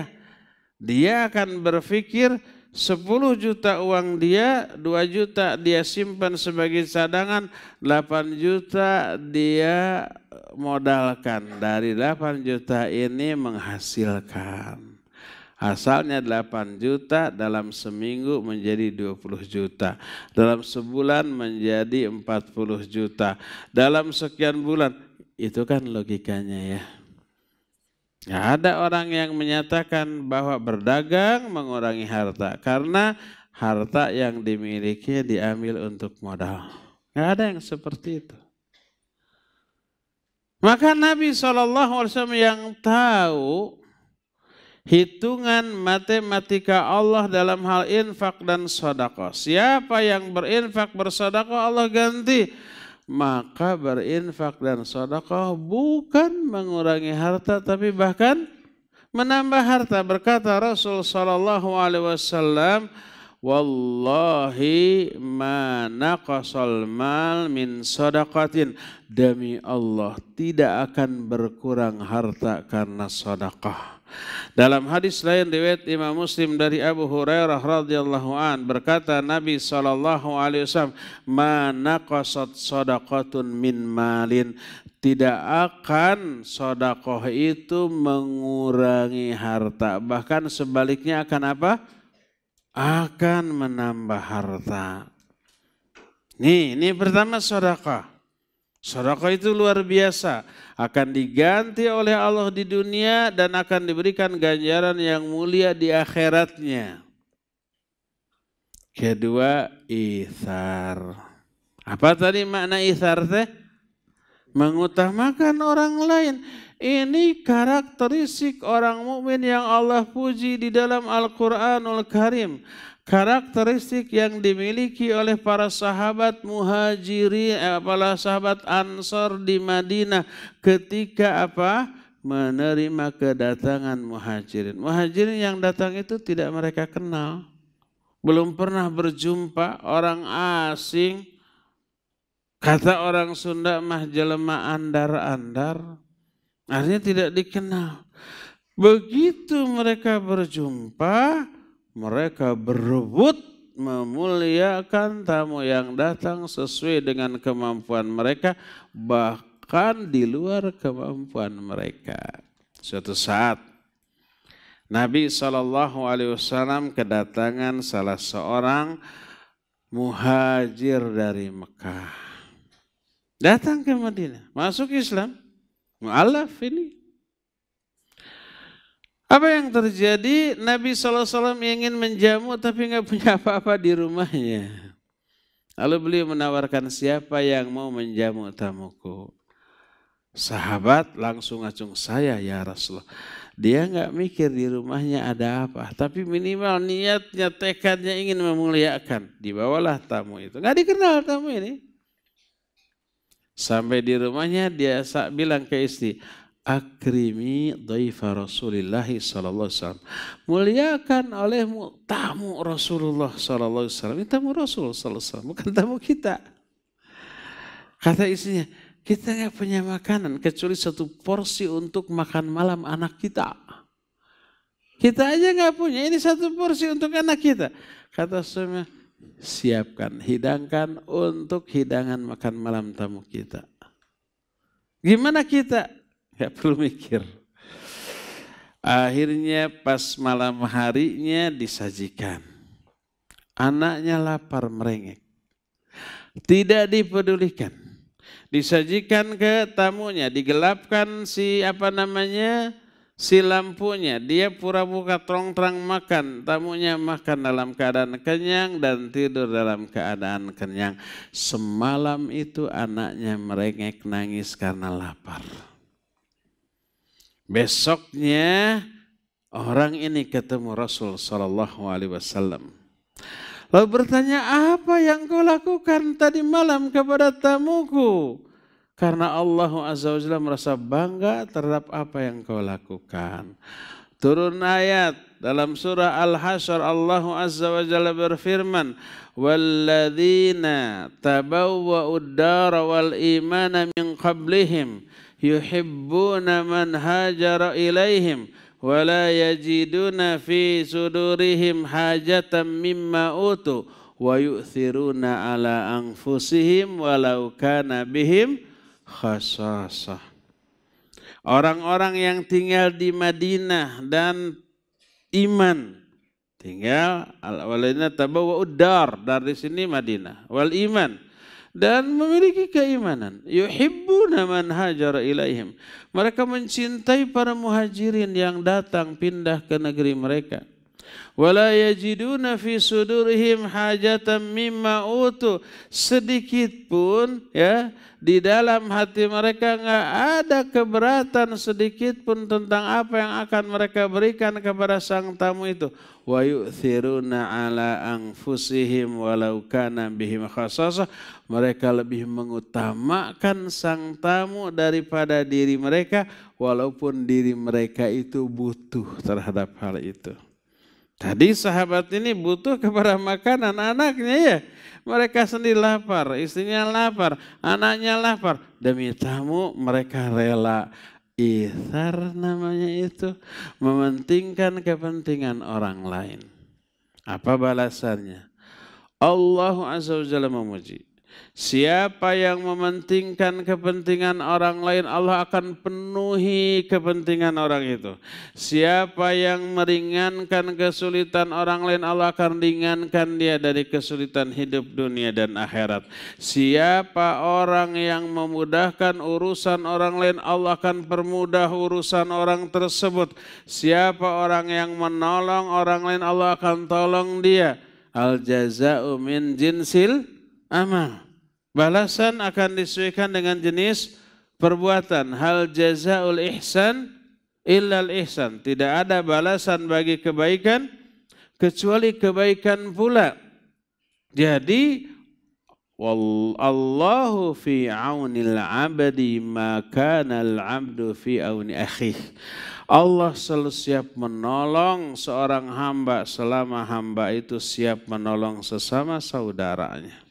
Speaker 1: Dia akan berpikir 10 juta uang dia, 2 juta dia simpan sebagai cadangan, 8 juta dia modalkan. Dari 8 juta ini menghasilkan. Asalnya 8 juta dalam seminggu menjadi 20 juta. Dalam sebulan menjadi 40 juta. Dalam sekian bulan, itu kan logikanya ya. Ada orang yang menyatakan bahwa berdagang mengurangi harta karena harta yang dimilikinya diambil untuk modal. Nggak ada yang seperti itu. Maka Nabi SAW yang tahu hitungan matematika Allah dalam hal infak dan sodakoh. Siapa yang berinfak bersodakoh Allah ganti maka berinfak dan sodakoh bukan mengurangi harta tapi bahkan menambah harta berkata Rasul Shallallahu Alaihi Wasallam Wallahi ma naqasal mal min sodakatin Demi Allah tidak akan berkurang harta karena sodakoh dalam hadis lain riwayat Imam Muslim dari Abu Hurairah radhiyallahu an berkata Nabi sallallahu alaihi wasallam, "Ma naqasat shadaqatun min malin." Tidak akan sodakoh itu mengurangi harta. Bahkan sebaliknya akan apa? Akan menambah harta. Nih, ini pertama sodakoh. Sodakoh itu luar biasa, akan diganti oleh Allah di dunia dan akan diberikan ganjaran yang mulia di akhiratnya. Kedua, ithar. Apa tadi makna ithar teh? Mengutamakan orang lain. Ini karakteristik orang mukmin yang Allah puji di dalam Al-Qur'anul Karim karakteristik yang dimiliki oleh para sahabat muhajiri eh, para sahabat ansor di Madinah ketika apa menerima kedatangan muhajirin muhajirin yang datang itu tidak mereka kenal belum pernah berjumpa orang asing kata orang Sunda mah jelema andar-andar artinya tidak dikenal begitu mereka berjumpa mereka berebut memuliakan tamu yang datang sesuai dengan kemampuan mereka bahkan di luar kemampuan mereka. Suatu saat Nabi Shallallahu Alaihi Wasallam kedatangan salah seorang muhajir dari Mekah. Datang ke Madinah, masuk Islam, mu'alaf ini. Apa yang terjadi? Nabi SAW ingin menjamu tapi nggak punya apa-apa di rumahnya. Lalu beliau menawarkan siapa yang mau menjamu tamuku. Sahabat langsung acung saya ya Rasulullah. Dia nggak mikir di rumahnya ada apa. Tapi minimal niatnya, tekadnya ingin memuliakan. Dibawalah tamu itu. Nggak dikenal tamu ini. Sampai di rumahnya dia bilang ke istri, akrimi daifa rasulullah sallallahu alaihi wasallam. Muliakan olehmu tamu Rasulullah sallallahu alaihi wasallam. tamu Rasul sallallahu alaihi wasallam, bukan tamu kita. Kata isinya, kita nggak punya makanan kecuali satu porsi untuk makan malam anak kita. Kita aja nggak punya, ini satu porsi untuk anak kita. Kata semua siapkan, hidangkan untuk hidangan makan malam tamu kita. Gimana kita? Gak perlu mikir. Akhirnya pas malam harinya disajikan. Anaknya lapar merengek. Tidak dipedulikan. Disajikan ke tamunya, digelapkan si apa namanya? si lampunya. Dia pura buka terong-terang makan. Tamunya makan dalam keadaan kenyang dan tidur dalam keadaan kenyang. Semalam itu anaknya merengek nangis karena lapar. Besoknya orang ini ketemu Rasul Shallallahu Alaihi Wasallam. Lalu bertanya apa yang kau lakukan tadi malam kepada tamuku? Karena Allah Azza wa Jalla merasa bangga terhadap apa yang kau lakukan. Turun ayat dalam surah Al-Hasyr Allah Azza wa Jalla berfirman, waladina tabawwa'ud dara wal imana min qablihim" yuhibbuna man hajara ilaihim wa la yajiduna fi sudurihim hajatan mimma utu wa yu'thiruna ala anfusihim walau kana bihim khasasah. Orang-orang yang tinggal di Madinah dan iman tinggal al walina tabawa udar dari sini Madinah wal iman dan memiliki keimanan. Yuhibbuna man hajar ilaihim. Mereka mencintai para muhajirin yang datang pindah ke negeri mereka. Wala yajiduna fi sudurihim hajatan mimma utu. Sedikit pun ya di dalam hati mereka nggak ada keberatan sedikit pun tentang apa yang akan mereka berikan kepada sang tamu itu wa yu'thiruna ala anfusihim walau kana bihim khasasah mereka lebih mengutamakan sang tamu daripada diri mereka walaupun diri mereka itu butuh terhadap hal itu tadi sahabat ini butuh kepada makanan anaknya ya mereka sendiri lapar istrinya lapar anaknya lapar demi tamu mereka rela Ithar namanya itu mementingkan kepentingan orang lain. Apa balasannya? Allah Azza wa Jalla memuji. Siapa yang mementingkan kepentingan orang lain, Allah akan penuhi kepentingan orang itu. Siapa yang meringankan kesulitan orang lain, Allah akan ringankan dia dari kesulitan hidup dunia dan akhirat. Siapa orang yang memudahkan urusan orang lain, Allah akan permudah urusan orang tersebut. Siapa orang yang menolong orang lain, Allah akan tolong dia. Al jaza'u min jinsil amal. Balasan akan disesuaikan dengan jenis perbuatan. Hal jazaul ihsan illal ihsan. Tidak ada balasan bagi kebaikan kecuali kebaikan pula. Jadi Wallahu fi aunil ma maka al abdu fi auni akhih. Allah selalu siap menolong seorang hamba selama hamba itu siap menolong sesama saudaranya.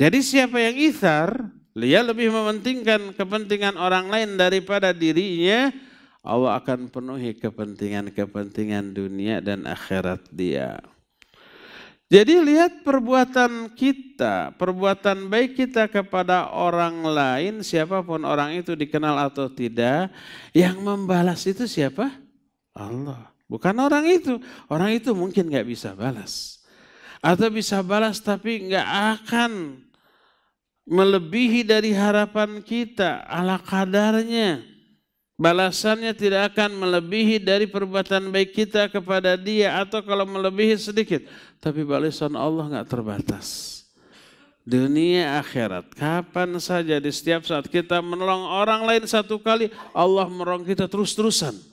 Speaker 1: Jadi siapa yang ithar, dia lebih mementingkan kepentingan orang lain daripada dirinya, Allah akan penuhi kepentingan-kepentingan dunia dan akhirat dia. Jadi lihat perbuatan kita, perbuatan baik kita kepada orang lain, siapapun orang itu dikenal atau tidak, yang membalas itu siapa? Allah. Bukan orang itu. Orang itu mungkin nggak bisa balas. Atau bisa balas tapi nggak akan melebihi dari harapan kita ala kadarnya. Balasannya tidak akan melebihi dari perbuatan baik kita kepada dia atau kalau melebihi sedikit. Tapi balasan Allah nggak terbatas. Dunia akhirat, kapan saja di setiap saat kita menolong orang lain satu kali, Allah merong kita terus-terusan.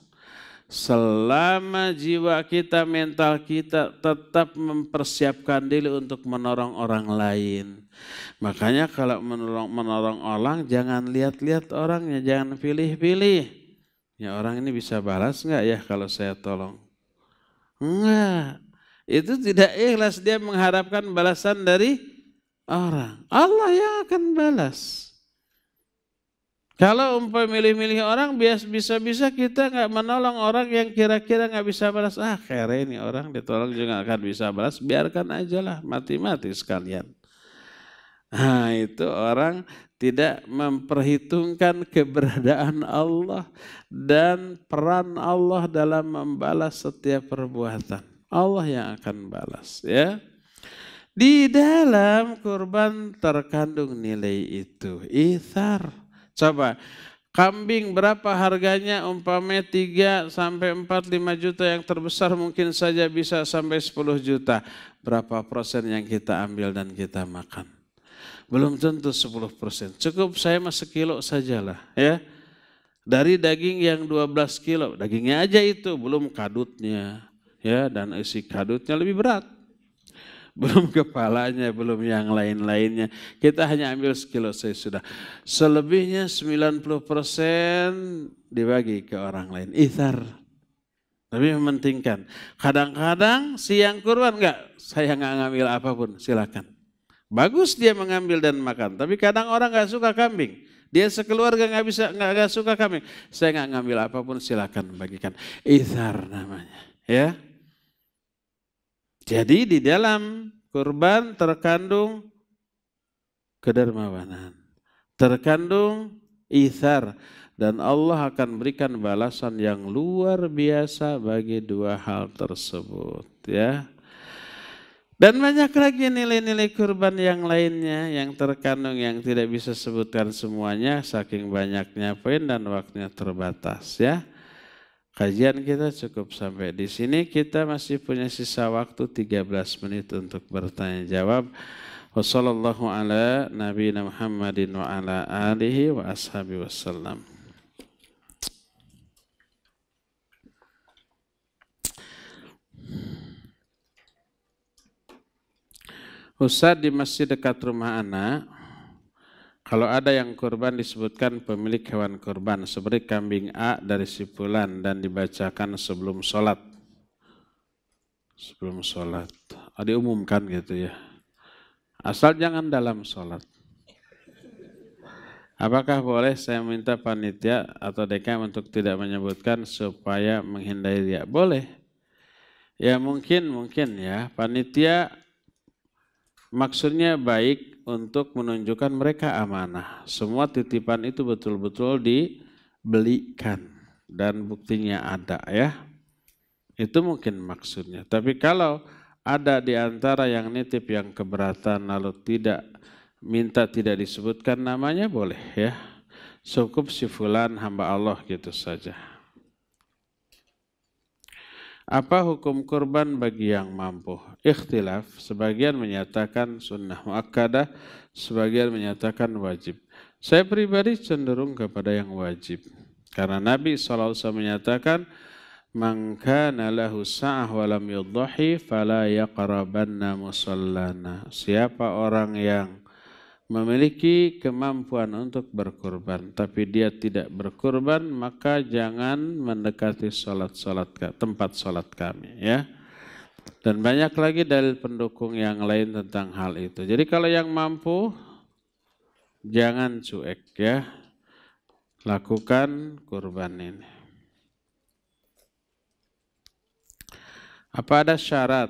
Speaker 1: Selama jiwa kita, mental kita tetap mempersiapkan diri untuk menolong orang lain. Makanya kalau menolong, menolong orang jangan lihat-lihat orangnya, jangan pilih-pilih. Ya orang ini bisa balas enggak ya kalau saya tolong? Enggak. Itu tidak ikhlas dia mengharapkan balasan dari orang. Allah yang akan balas. Kalau umpamai milih-milih orang, bisa-bisa kita nggak menolong orang yang kira-kira nggak bisa balas. Ah, kere ini orang ditolong juga akan bisa balas. Biarkan aja lah, mati-mati sekalian. Nah, itu orang tidak memperhitungkan keberadaan Allah dan peran Allah dalam membalas setiap perbuatan. Allah yang akan balas, ya. Di dalam kurban terkandung nilai itu, ithar Coba, kambing berapa harganya umpamanya 3 sampai 4 5 juta yang terbesar mungkin saja bisa sampai 10 juta. Berapa persen yang kita ambil dan kita makan? Belum tentu 10 persen. Cukup saya masuk kilo sajalah ya. Dari daging yang 12 kilo, dagingnya aja itu belum kadutnya ya dan isi kadutnya lebih berat belum kepalanya, belum yang lain-lainnya. Kita hanya ambil sekilo saya sudah. Selebihnya 90% dibagi ke orang lain. Ithar. Lebih mementingkan. Kadang-kadang siang kurban enggak, saya enggak ngambil apapun, silakan. Bagus dia mengambil dan makan, tapi kadang orang enggak suka kambing. Dia sekeluarga nggak bisa nggak suka kambing. Saya nggak ngambil apapun silakan bagikan. Ithar namanya, ya. Jadi di dalam kurban terkandung kedermawanan, terkandung ithar dan Allah akan berikan balasan yang luar biasa bagi dua hal tersebut ya. Dan banyak lagi nilai-nilai kurban yang lainnya yang terkandung yang tidak bisa sebutkan semuanya saking banyaknya poin dan waktunya terbatas ya. Kajian kita cukup sampai di sini. Kita masih punya sisa waktu 13 menit untuk bertanya jawab. Wassallallahu ala nabi Muhammadin wa ala alihi wa ashabi di masjid dekat rumah anak kalau ada yang kurban disebutkan pemilik hewan kurban seperti kambing A dari sipulan dan dibacakan sebelum sholat. Sebelum sholat. Oh, diumumkan gitu ya. Asal jangan dalam sholat. Apakah boleh saya minta panitia atau DKM untuk tidak menyebutkan supaya menghindari dia? Boleh. Ya mungkin, mungkin ya. Panitia maksudnya baik untuk menunjukkan mereka amanah. Semua titipan itu betul-betul dibelikan dan buktinya ada ya. Itu mungkin maksudnya. Tapi kalau ada di antara yang nitip yang keberatan lalu tidak minta tidak disebutkan namanya boleh ya. Cukup si fulan hamba Allah gitu saja. Apa hukum kurban bagi yang mampu? Ikhtilaf, sebagian menyatakan sunnah muakkadah, sebagian menyatakan wajib. Saya pribadi cenderung kepada yang wajib. Karena Nabi SAW menyatakan, Mangkana lahu sa'ah walam yudhahi musallana. Siapa orang yang memiliki kemampuan untuk berkorban, tapi dia tidak berkorban maka jangan mendekati sholat-sholat tempat sholat kami, ya. Dan banyak lagi dari pendukung yang lain tentang hal itu. Jadi kalau yang mampu, jangan cuek ya, lakukan kurban ini. Apa ada syarat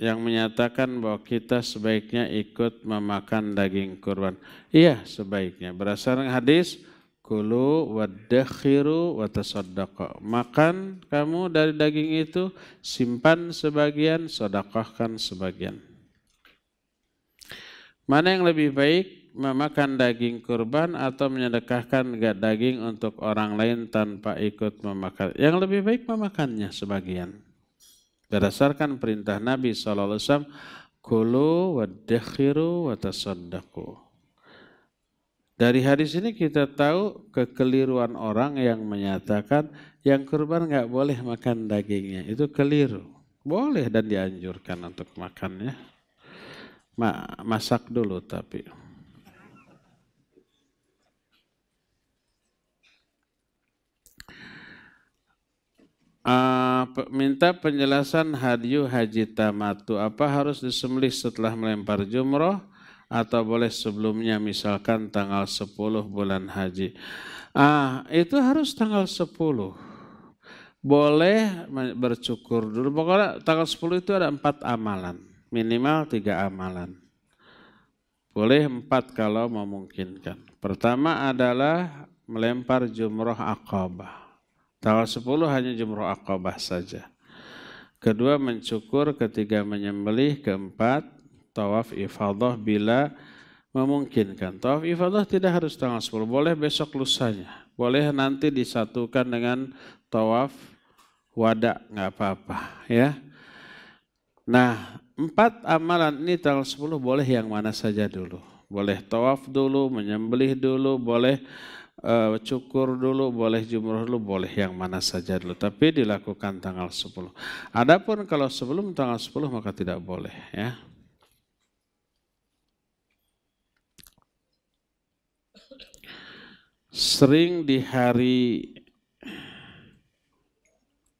Speaker 1: yang menyatakan bahwa kita sebaiknya ikut memakan daging kurban. Iya, sebaiknya. Berdasarkan hadis, kulu wadakhiru watasodakoh Makan kamu dari daging itu, simpan sebagian, sodakohkan sebagian. Mana yang lebih baik, memakan daging kurban atau menyedekahkan daging untuk orang lain tanpa ikut memakan? Yang lebih baik memakannya sebagian berdasarkan perintah Nabi SAW kulu wadakhiru watasaddaku dari hadis ini kita tahu kekeliruan orang yang menyatakan yang kurban nggak boleh makan dagingnya itu keliru boleh dan dianjurkan untuk makannya masak dulu tapi uh, minta penjelasan hadiu haji tamatu apa harus disembelih setelah melempar jumroh atau boleh sebelumnya misalkan tanggal 10 bulan haji ah itu harus tanggal 10 boleh bercukur dulu pokoknya tanggal 10 itu ada empat amalan minimal tiga amalan boleh empat kalau memungkinkan pertama adalah melempar jumroh akobah Tanggal 10 hanya jumroh akobah saja. Kedua mencukur, ketiga menyembelih, keempat tawaf ifadah bila memungkinkan. Tawaf ifadah tidak harus tanggal 10, boleh besok lusanya. Boleh nanti disatukan dengan tawaf wada, nggak apa-apa ya. Nah, empat amalan ini tanggal 10 boleh yang mana saja dulu. Boleh tawaf dulu, menyembelih dulu, boleh uh, cukur dulu, boleh jumroh dulu, boleh yang mana saja dulu. Tapi dilakukan tanggal 10. Adapun kalau sebelum tanggal 10 maka tidak boleh ya. Sering di hari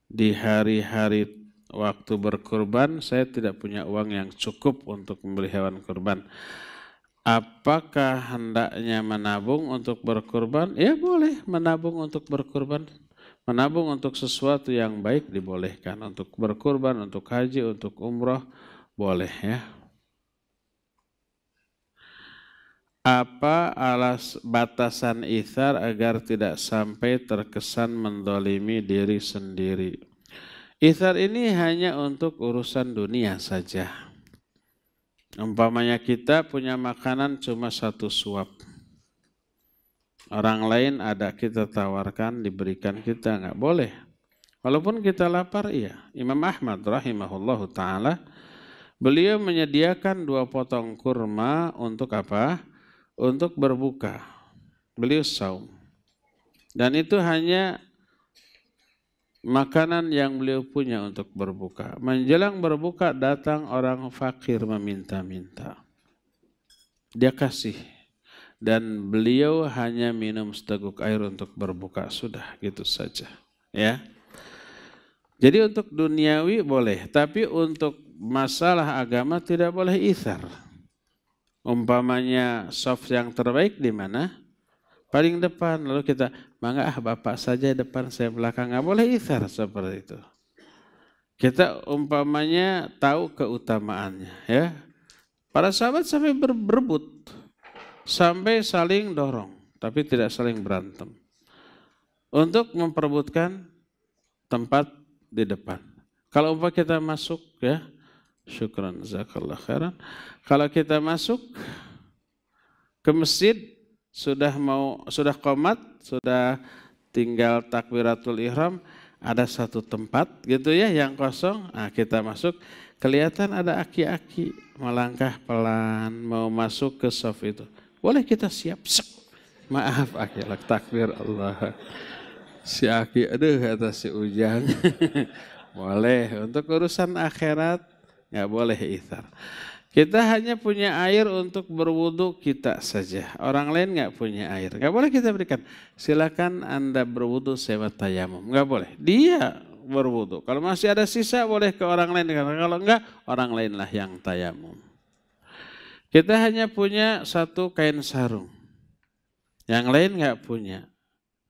Speaker 1: di hari-hari waktu berkurban saya tidak punya uang yang cukup untuk membeli hewan kurban. Apakah hendaknya menabung untuk berkurban? Ya boleh menabung untuk berkurban. Menabung untuk sesuatu yang baik dibolehkan. Untuk berkurban, untuk haji, untuk umroh boleh ya. Apa alas batasan ithar agar tidak sampai terkesan mendolimi diri sendiri? Ithar ini hanya untuk urusan dunia saja Umpamanya kita punya makanan cuma satu suap. Orang lain ada kita tawarkan, diberikan kita nggak boleh. Walaupun kita lapar, iya. Imam Ahmad rahimahullahu taala beliau menyediakan dua potong kurma untuk apa? Untuk berbuka. Beliau saum. Dan itu hanya makanan yang beliau punya untuk berbuka. Menjelang berbuka datang orang fakir meminta-minta. Dia kasih dan beliau hanya minum seteguk air untuk berbuka sudah gitu saja ya. Jadi untuk duniawi boleh, tapi untuk masalah agama tidak boleh isar Umpamanya soft yang terbaik di mana? paling depan lalu kita mangga ah bapak saja depan saya belakang nggak boleh ithar seperti itu kita umpamanya tahu keutamaannya ya para sahabat sampai ber berebut sampai saling dorong tapi tidak saling berantem untuk memperebutkan tempat di depan kalau umpah kita masuk ya syukran zakallah khairan kalau kita masuk ke masjid sudah mau sudah komat, sudah tinggal takbiratul ihram, ada satu tempat gitu ya yang kosong. Nah, kita masuk, kelihatan ada aki-aki melangkah pelan mau masuk ke sof itu. Boleh kita siap. Sek. Maaf aki takbir Allah. Si aki aduh atas si Ujang. boleh untuk urusan akhirat nggak boleh ithar. Kita hanya punya air untuk berwudu kita saja. Orang lain nggak punya air. Nggak boleh kita berikan. Silakan Anda berwudu sewa tayamum. Nggak boleh. Dia berwudu. Kalau masih ada sisa boleh ke orang lain. Kalau enggak, orang lainlah yang tayamum. Kita hanya punya satu kain sarung. Yang lain nggak punya.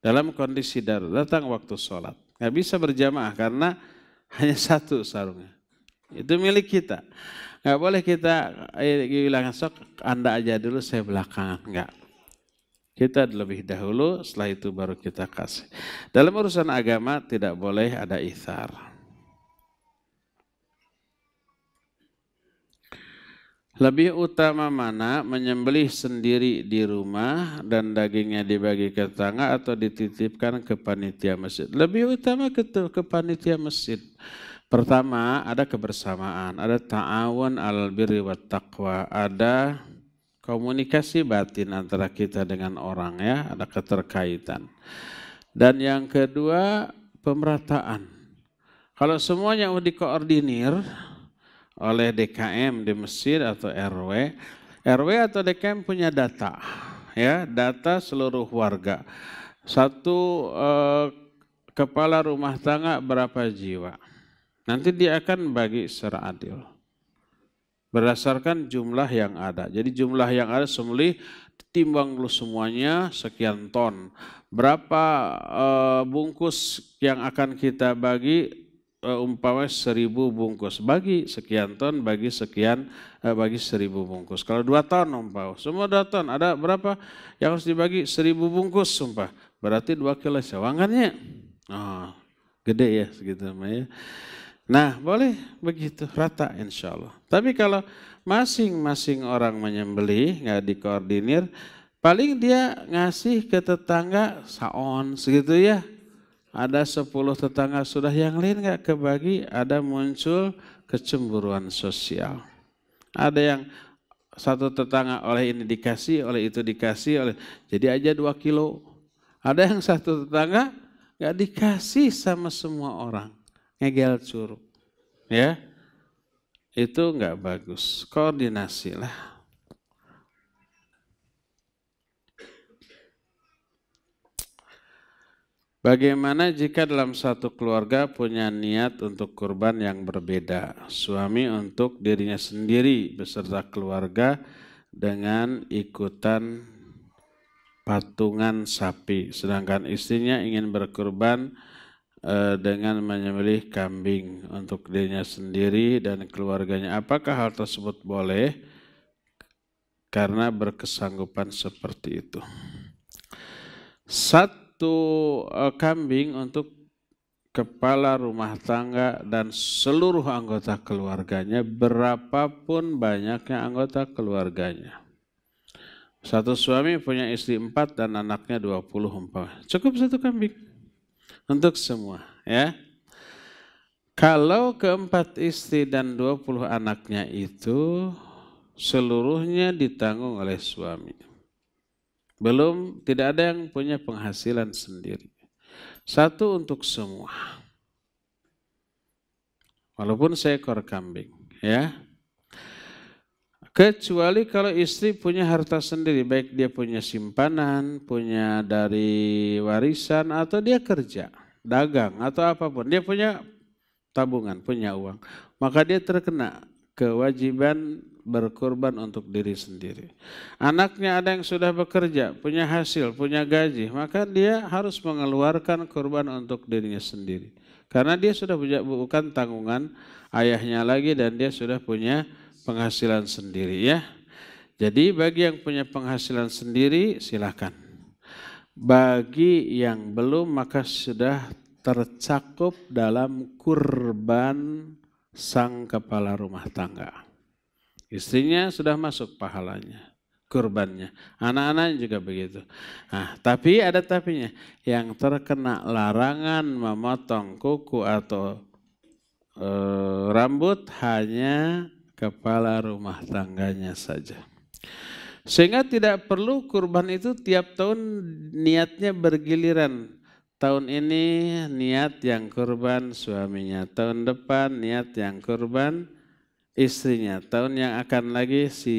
Speaker 1: Dalam kondisi darurat datang waktu sholat. Nggak bisa berjamaah karena hanya satu sarungnya. Itu milik kita. Nggak boleh kita eh, bilang sok Anda aja dulu saya belakangan. Nggak. Kita lebih dahulu, setelah itu baru kita kasih. Dalam urusan agama tidak boleh ada ithar. Lebih utama mana menyembelih sendiri di rumah dan dagingnya dibagi ke tangga atau dititipkan ke panitia masjid? Lebih utama ke, ke panitia masjid. Pertama, ada kebersamaan, ada ta'awun al birri wa taqwa, ada komunikasi batin antara kita dengan orang ya, ada keterkaitan. Dan yang kedua, pemerataan. Kalau semuanya dikoordinir oleh DKM di Mesir atau RW, RW atau DKM punya data, ya data seluruh warga. Satu eh, kepala rumah tangga berapa jiwa? Nanti dia akan bagi secara adil. Berdasarkan jumlah yang ada. Jadi jumlah yang ada sembelih ditimbang dulu semuanya sekian ton. Berapa e, bungkus yang akan kita bagi e, seribu bungkus. Bagi sekian ton, bagi sekian, e, bagi seribu bungkus. Kalau dua ton umpama, semua dua ton. Ada berapa yang harus dibagi? Seribu bungkus sumpah. Berarti dua kilo sewangannya. Oh, gede ya segitu namanya. Nah, boleh begitu rata insya Allah. Tapi kalau masing-masing orang menyembeli nggak dikoordinir, paling dia ngasih ke tetangga saon segitu ya. Ada sepuluh tetangga sudah yang lain nggak kebagi, ada muncul kecemburuan sosial. Ada yang satu tetangga oleh ini dikasih, oleh itu dikasih, oleh jadi aja dua kilo. Ada yang satu tetangga nggak dikasih sama semua orang ngegel cur Ya. Itu nggak bagus. Koordinasilah. Bagaimana jika dalam satu keluarga punya niat untuk kurban yang berbeda? Suami untuk dirinya sendiri beserta keluarga dengan ikutan patungan sapi, sedangkan istrinya ingin berkurban Eh, dengan menyembelih kambing untuk dirinya sendiri dan keluarganya. Apakah hal tersebut boleh? Karena berkesanggupan seperti itu. Satu eh, kambing untuk kepala rumah tangga dan seluruh anggota keluarganya berapapun banyaknya anggota keluarganya. Satu suami punya istri empat dan anaknya dua puluh empat, Cukup satu kambing untuk semua ya. Kalau keempat istri dan dua puluh anaknya itu seluruhnya ditanggung oleh suami. Belum tidak ada yang punya penghasilan sendiri. Satu untuk semua. Walaupun seekor kambing, ya. Kecuali kalau istri punya harta sendiri, baik dia punya simpanan, punya dari warisan, atau dia kerja, dagang, atau apapun. Dia punya tabungan, punya uang. Maka dia terkena kewajiban berkorban untuk diri sendiri. Anaknya ada yang sudah bekerja, punya hasil, punya gaji, maka dia harus mengeluarkan korban untuk dirinya sendiri. Karena dia sudah punya bukan tanggungan ayahnya lagi dan dia sudah punya penghasilan sendiri ya. Jadi bagi yang punya penghasilan sendiri silahkan. Bagi yang belum maka sudah tercakup dalam kurban sang kepala rumah tangga. Istrinya sudah masuk pahalanya, kurbannya. Anak-anaknya juga begitu. Nah, tapi ada tapinya. Yang terkena larangan memotong kuku atau e, rambut hanya kepala rumah tangganya saja. Sehingga tidak perlu kurban itu tiap tahun niatnya bergiliran. Tahun ini niat yang kurban suaminya, tahun depan niat yang kurban istrinya, tahun yang akan lagi si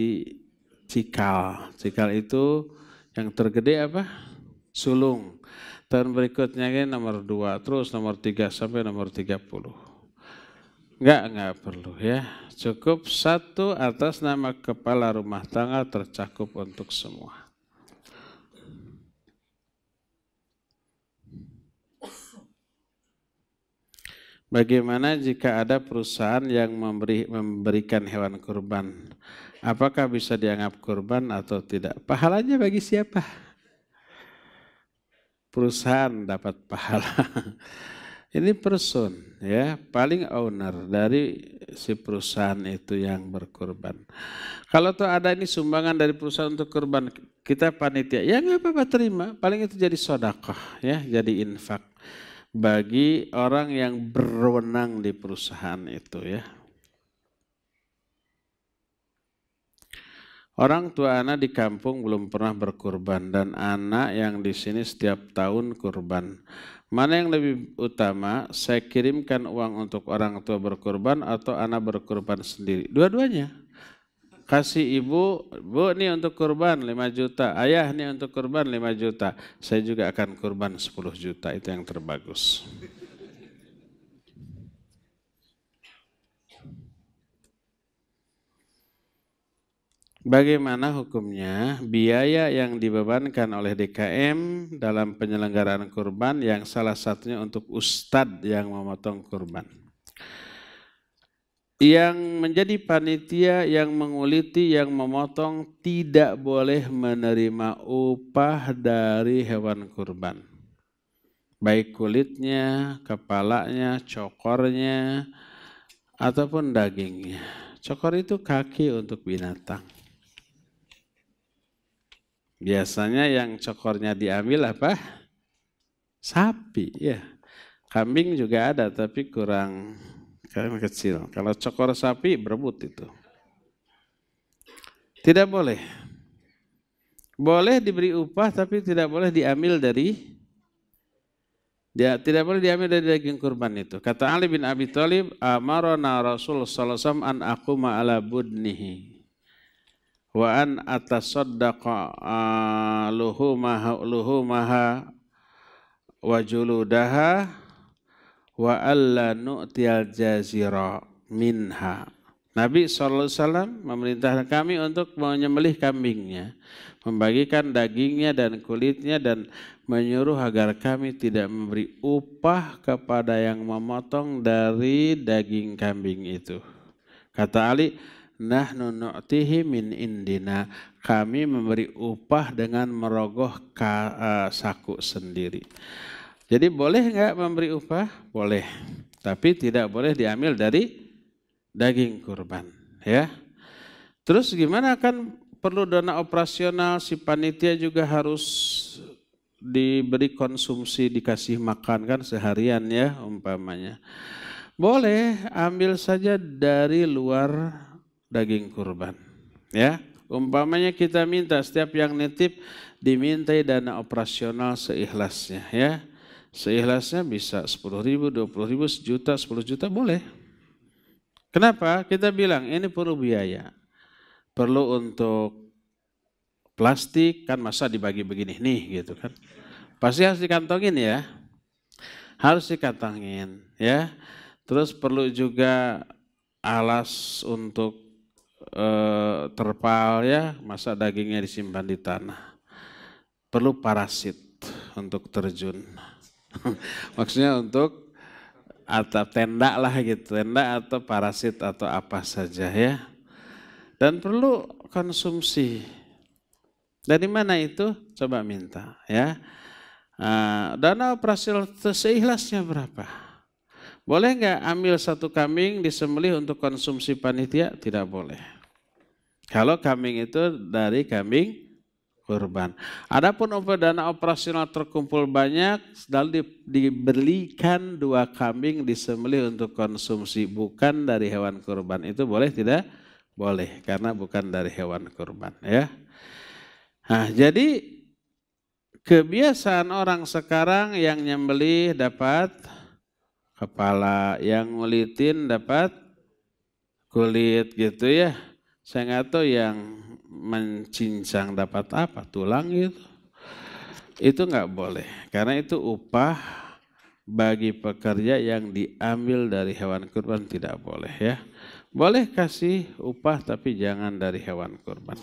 Speaker 1: cikal. Cikal itu yang tergede apa? Sulung. Tahun berikutnya ini nomor dua, terus nomor tiga sampai nomor tiga puluh. Enggak, enggak perlu ya. Cukup satu atas nama kepala rumah tangga tercakup untuk semua. Bagaimana jika ada perusahaan yang memberi, memberikan hewan kurban? Apakah bisa dianggap kurban atau tidak? Pahalanya bagi siapa? Perusahaan dapat pahala. Ini person ya, paling owner dari si perusahaan itu yang berkorban. Kalau tuh ada ini sumbangan dari perusahaan untuk korban, kita panitia, ya nggak apa-apa terima, paling itu jadi sodakoh ya, jadi infak bagi orang yang berwenang di perusahaan itu ya. Orang tua anak di kampung belum pernah berkurban dan anak yang di sini setiap tahun kurban. Mana yang lebih utama, saya kirimkan uang untuk orang tua berkorban atau anak berkorban sendiri? Dua-duanya. Kasih ibu, bu ini untuk korban 5 juta, ayah ini untuk korban 5 juta. Saya juga akan korban 10 juta, itu yang terbagus. Bagaimana hukumnya biaya yang dibebankan oleh DKM dalam penyelenggaraan kurban yang salah satunya untuk ustadz yang memotong kurban? Yang menjadi panitia yang menguliti yang memotong tidak boleh menerima upah dari hewan kurban. Baik kulitnya, kepalanya, cokornya, ataupun dagingnya. Cokor itu kaki untuk binatang Biasanya yang cokornya diambil apa? Sapi, ya. Kambing juga ada tapi kurang karena kecil. Kalau cokor sapi berebut itu. Tidak boleh. Boleh diberi upah tapi tidak boleh diambil dari dia tidak boleh diambil dari daging kurban itu. Kata Ali bin Abi Thalib, amarona Rasul sallallahu alaihi wasallam an aquma ala budnihi wa an atasaddaqa luhumaha luhumaha wa juludaha wa alla nu'tiyal jazira minha Nabi wasallam memerintahkan kami untuk menyembelih kambingnya, membagikan dagingnya dan kulitnya dan menyuruh agar kami tidak memberi upah kepada yang memotong dari daging kambing itu. Kata Ali, nahnu nu'tihi min indina. Kami memberi upah dengan merogoh ka, uh, saku sendiri. Jadi boleh nggak memberi upah? Boleh. Tapi tidak boleh diambil dari daging kurban, ya. Terus gimana kan perlu dana operasional si panitia juga harus diberi konsumsi, dikasih makan kan seharian ya umpamanya. Boleh ambil saja dari luar daging kurban. Ya, umpamanya kita minta setiap yang nitip dimintai dana operasional seikhlasnya ya. Seikhlasnya bisa sepuluh ribu, dua puluh ribu, sejuta, sepuluh juta boleh. Kenapa? Kita bilang ini perlu biaya. Perlu untuk plastik kan masa dibagi begini nih gitu kan. Pasti harus dikantongin ya. Harus dikantongin ya. Terus perlu juga alas untuk Eh, terpal ya, masa dagingnya disimpan di tanah. Perlu parasit untuk terjun. Maksudnya untuk atap tenda lah gitu, tenda atau parasit atau apa saja ya. Dan perlu konsumsi. Dari mana itu? Coba minta ya. Eh, dana operasi seikhlasnya berapa? Boleh nggak ambil satu kambing disembelih untuk konsumsi panitia? Tidak boleh. Kalau kambing itu dari kambing kurban. Adapun dana operasional terkumpul banyak, selalu di, diberikan dua kambing disembelih untuk konsumsi bukan dari hewan kurban. Itu boleh tidak? Boleh, karena bukan dari hewan kurban ya. Nah, jadi kebiasaan orang sekarang yang nyembeli dapat kepala, yang ngulitin dapat kulit gitu ya. Saya nggak tahu yang mencincang dapat apa, tulang gitu. Itu nggak boleh, karena itu upah bagi pekerja yang diambil dari hewan kurban tidak boleh ya. Boleh kasih upah tapi jangan dari hewan kurban.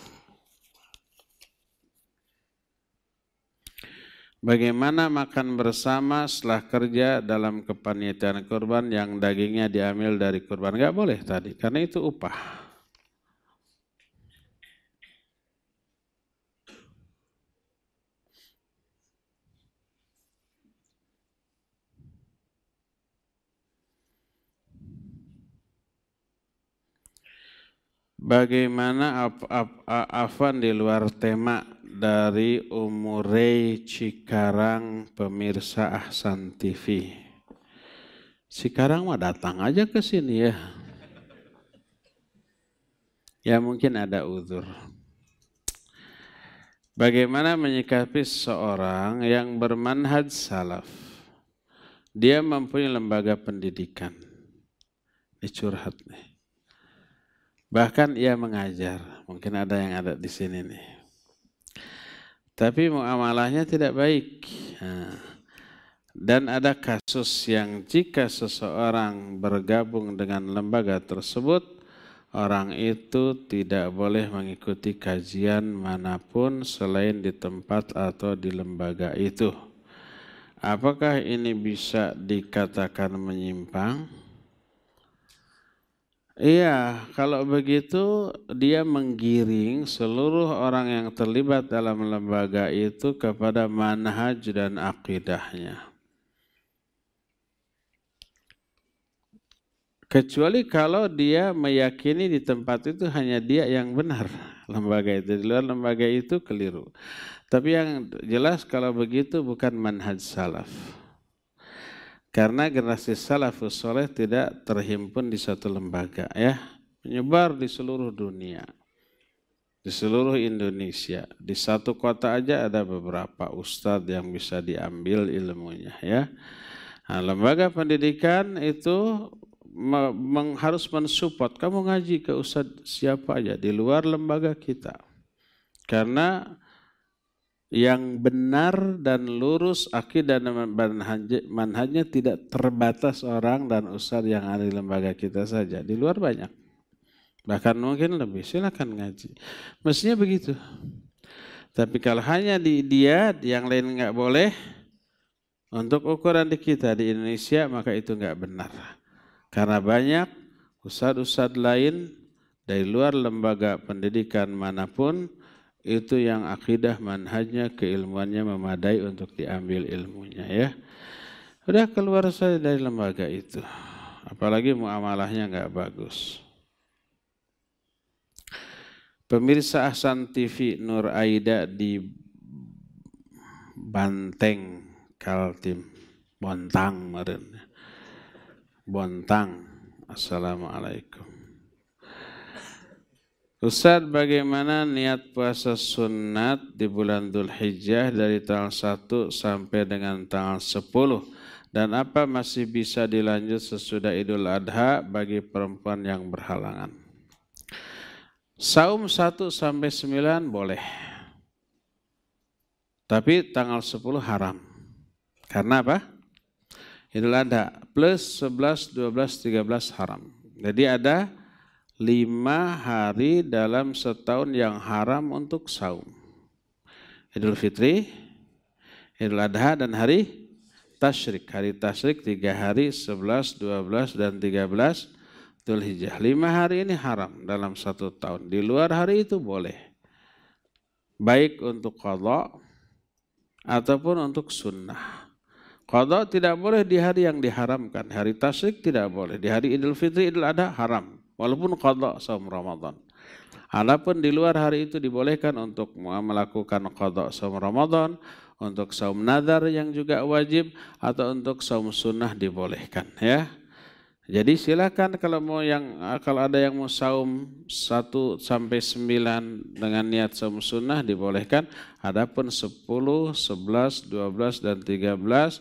Speaker 1: Bagaimana makan bersama setelah kerja dalam kepanitiaan kurban yang dagingnya diambil dari kurban? Gak boleh tadi, karena itu upah. Bagaimana afan di luar tema dari Umure Cikarang pemirsa Ahsan TV. Cikarang mah datang aja ke sini ya. Ya mungkin ada uzur. Bagaimana menyikapi seorang yang bermanhaj salaf? Dia mempunyai lembaga pendidikan. Ini curhat nih Bahkan ia mengajar. Mungkin ada yang ada di sini nih. Tapi muamalahnya tidak baik. Nah, dan ada kasus yang jika seseorang bergabung dengan lembaga tersebut, orang itu tidak boleh mengikuti kajian manapun selain di tempat atau di lembaga itu. Apakah ini bisa dikatakan menyimpang? Iya, kalau begitu dia menggiring seluruh orang yang terlibat dalam lembaga itu kepada manhaj dan akidahnya. Kecuali kalau dia meyakini di tempat itu hanya dia yang benar lembaga itu. Di luar lembaga itu keliru. Tapi yang jelas kalau begitu bukan manhaj salaf. Karena generasi salafus soleh tidak terhimpun di satu lembaga ya. Menyebar di seluruh dunia. Di seluruh Indonesia. Di satu kota aja ada beberapa ustadz yang bisa diambil ilmunya ya. Nah, lembaga pendidikan itu meng, harus mensupport kamu ngaji ke ustadz siapa aja di luar lembaga kita karena yang benar dan lurus akidah dan manhajnya tidak terbatas orang dan ustadz yang ada di lembaga kita saja. Di luar banyak. Bahkan mungkin lebih. Silakan ngaji. Mestinya begitu. Tapi kalau hanya di dia, yang lain nggak boleh, untuk ukuran di kita di Indonesia maka itu nggak benar. Karena banyak ustadz-ustadz lain dari luar lembaga pendidikan manapun itu yang akidah manhajnya keilmuannya memadai untuk diambil ilmunya ya udah keluar saya dari lembaga itu apalagi muamalahnya nggak bagus pemirsa Ahsan TV Nur Aida di Banteng Kaltim Bontang meren Bontang Assalamualaikum Ustaz bagaimana niat puasa sunat di bulan Dhul Hijjah dari tanggal 1 sampai dengan tanggal 10 dan apa masih bisa dilanjut sesudah Idul Adha bagi perempuan yang berhalangan? Saum 1 sampai 9 boleh. Tapi tanggal 10 haram. Karena apa? Idul Adha plus 11, 12, 13 haram. Jadi ada lima hari dalam setahun yang haram untuk saum. Idul Fitri, Idul Adha dan hari Tashrik. Hari Tashrik tiga hari, sebelas dua belas dan tiga belas Dhul Hijjah. Lima hari ini haram dalam satu tahun. Di luar hari itu boleh. Baik untuk qadha ataupun untuk sunnah. Qadha tidak boleh di hari yang diharamkan. Hari tasrik tidak boleh. Di hari Idul Fitri, Idul Adha haram walaupun qada saum Ramadan. Adapun di luar hari itu dibolehkan untuk melakukan qada saum Ramadan, untuk saum nadar yang juga wajib atau untuk saum sunnah dibolehkan ya. Jadi silakan kalau mau yang kalau ada yang mau saum 1 sampai 9 dengan niat saum sunnah dibolehkan. Adapun 10, 11, 12 dan 13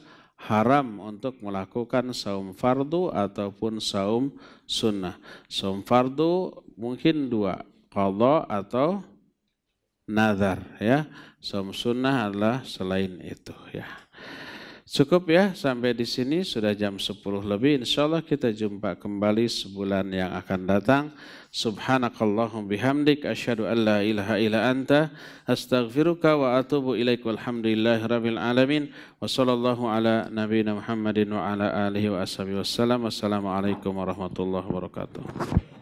Speaker 1: haram untuk melakukan saum fardu ataupun saum sunnah. Som fardu mungkin dua, qadha atau nazar ya. Som sunnah adalah selain itu ya. Cukup ya sampai di sini sudah jam 10 lebih. Insya Allah kita jumpa kembali sebulan yang akan datang. Subhanakallahum bihamdik. Asyadu an la ilaha ila anta. Astaghfiruka wa atubu ilaik. Walhamdulillahi rabbil alamin. Wa ala nabina Muhammadin wa ala alihi wa ashabi wassalam. Wassalamualaikum warahmatullahi wabarakatuh.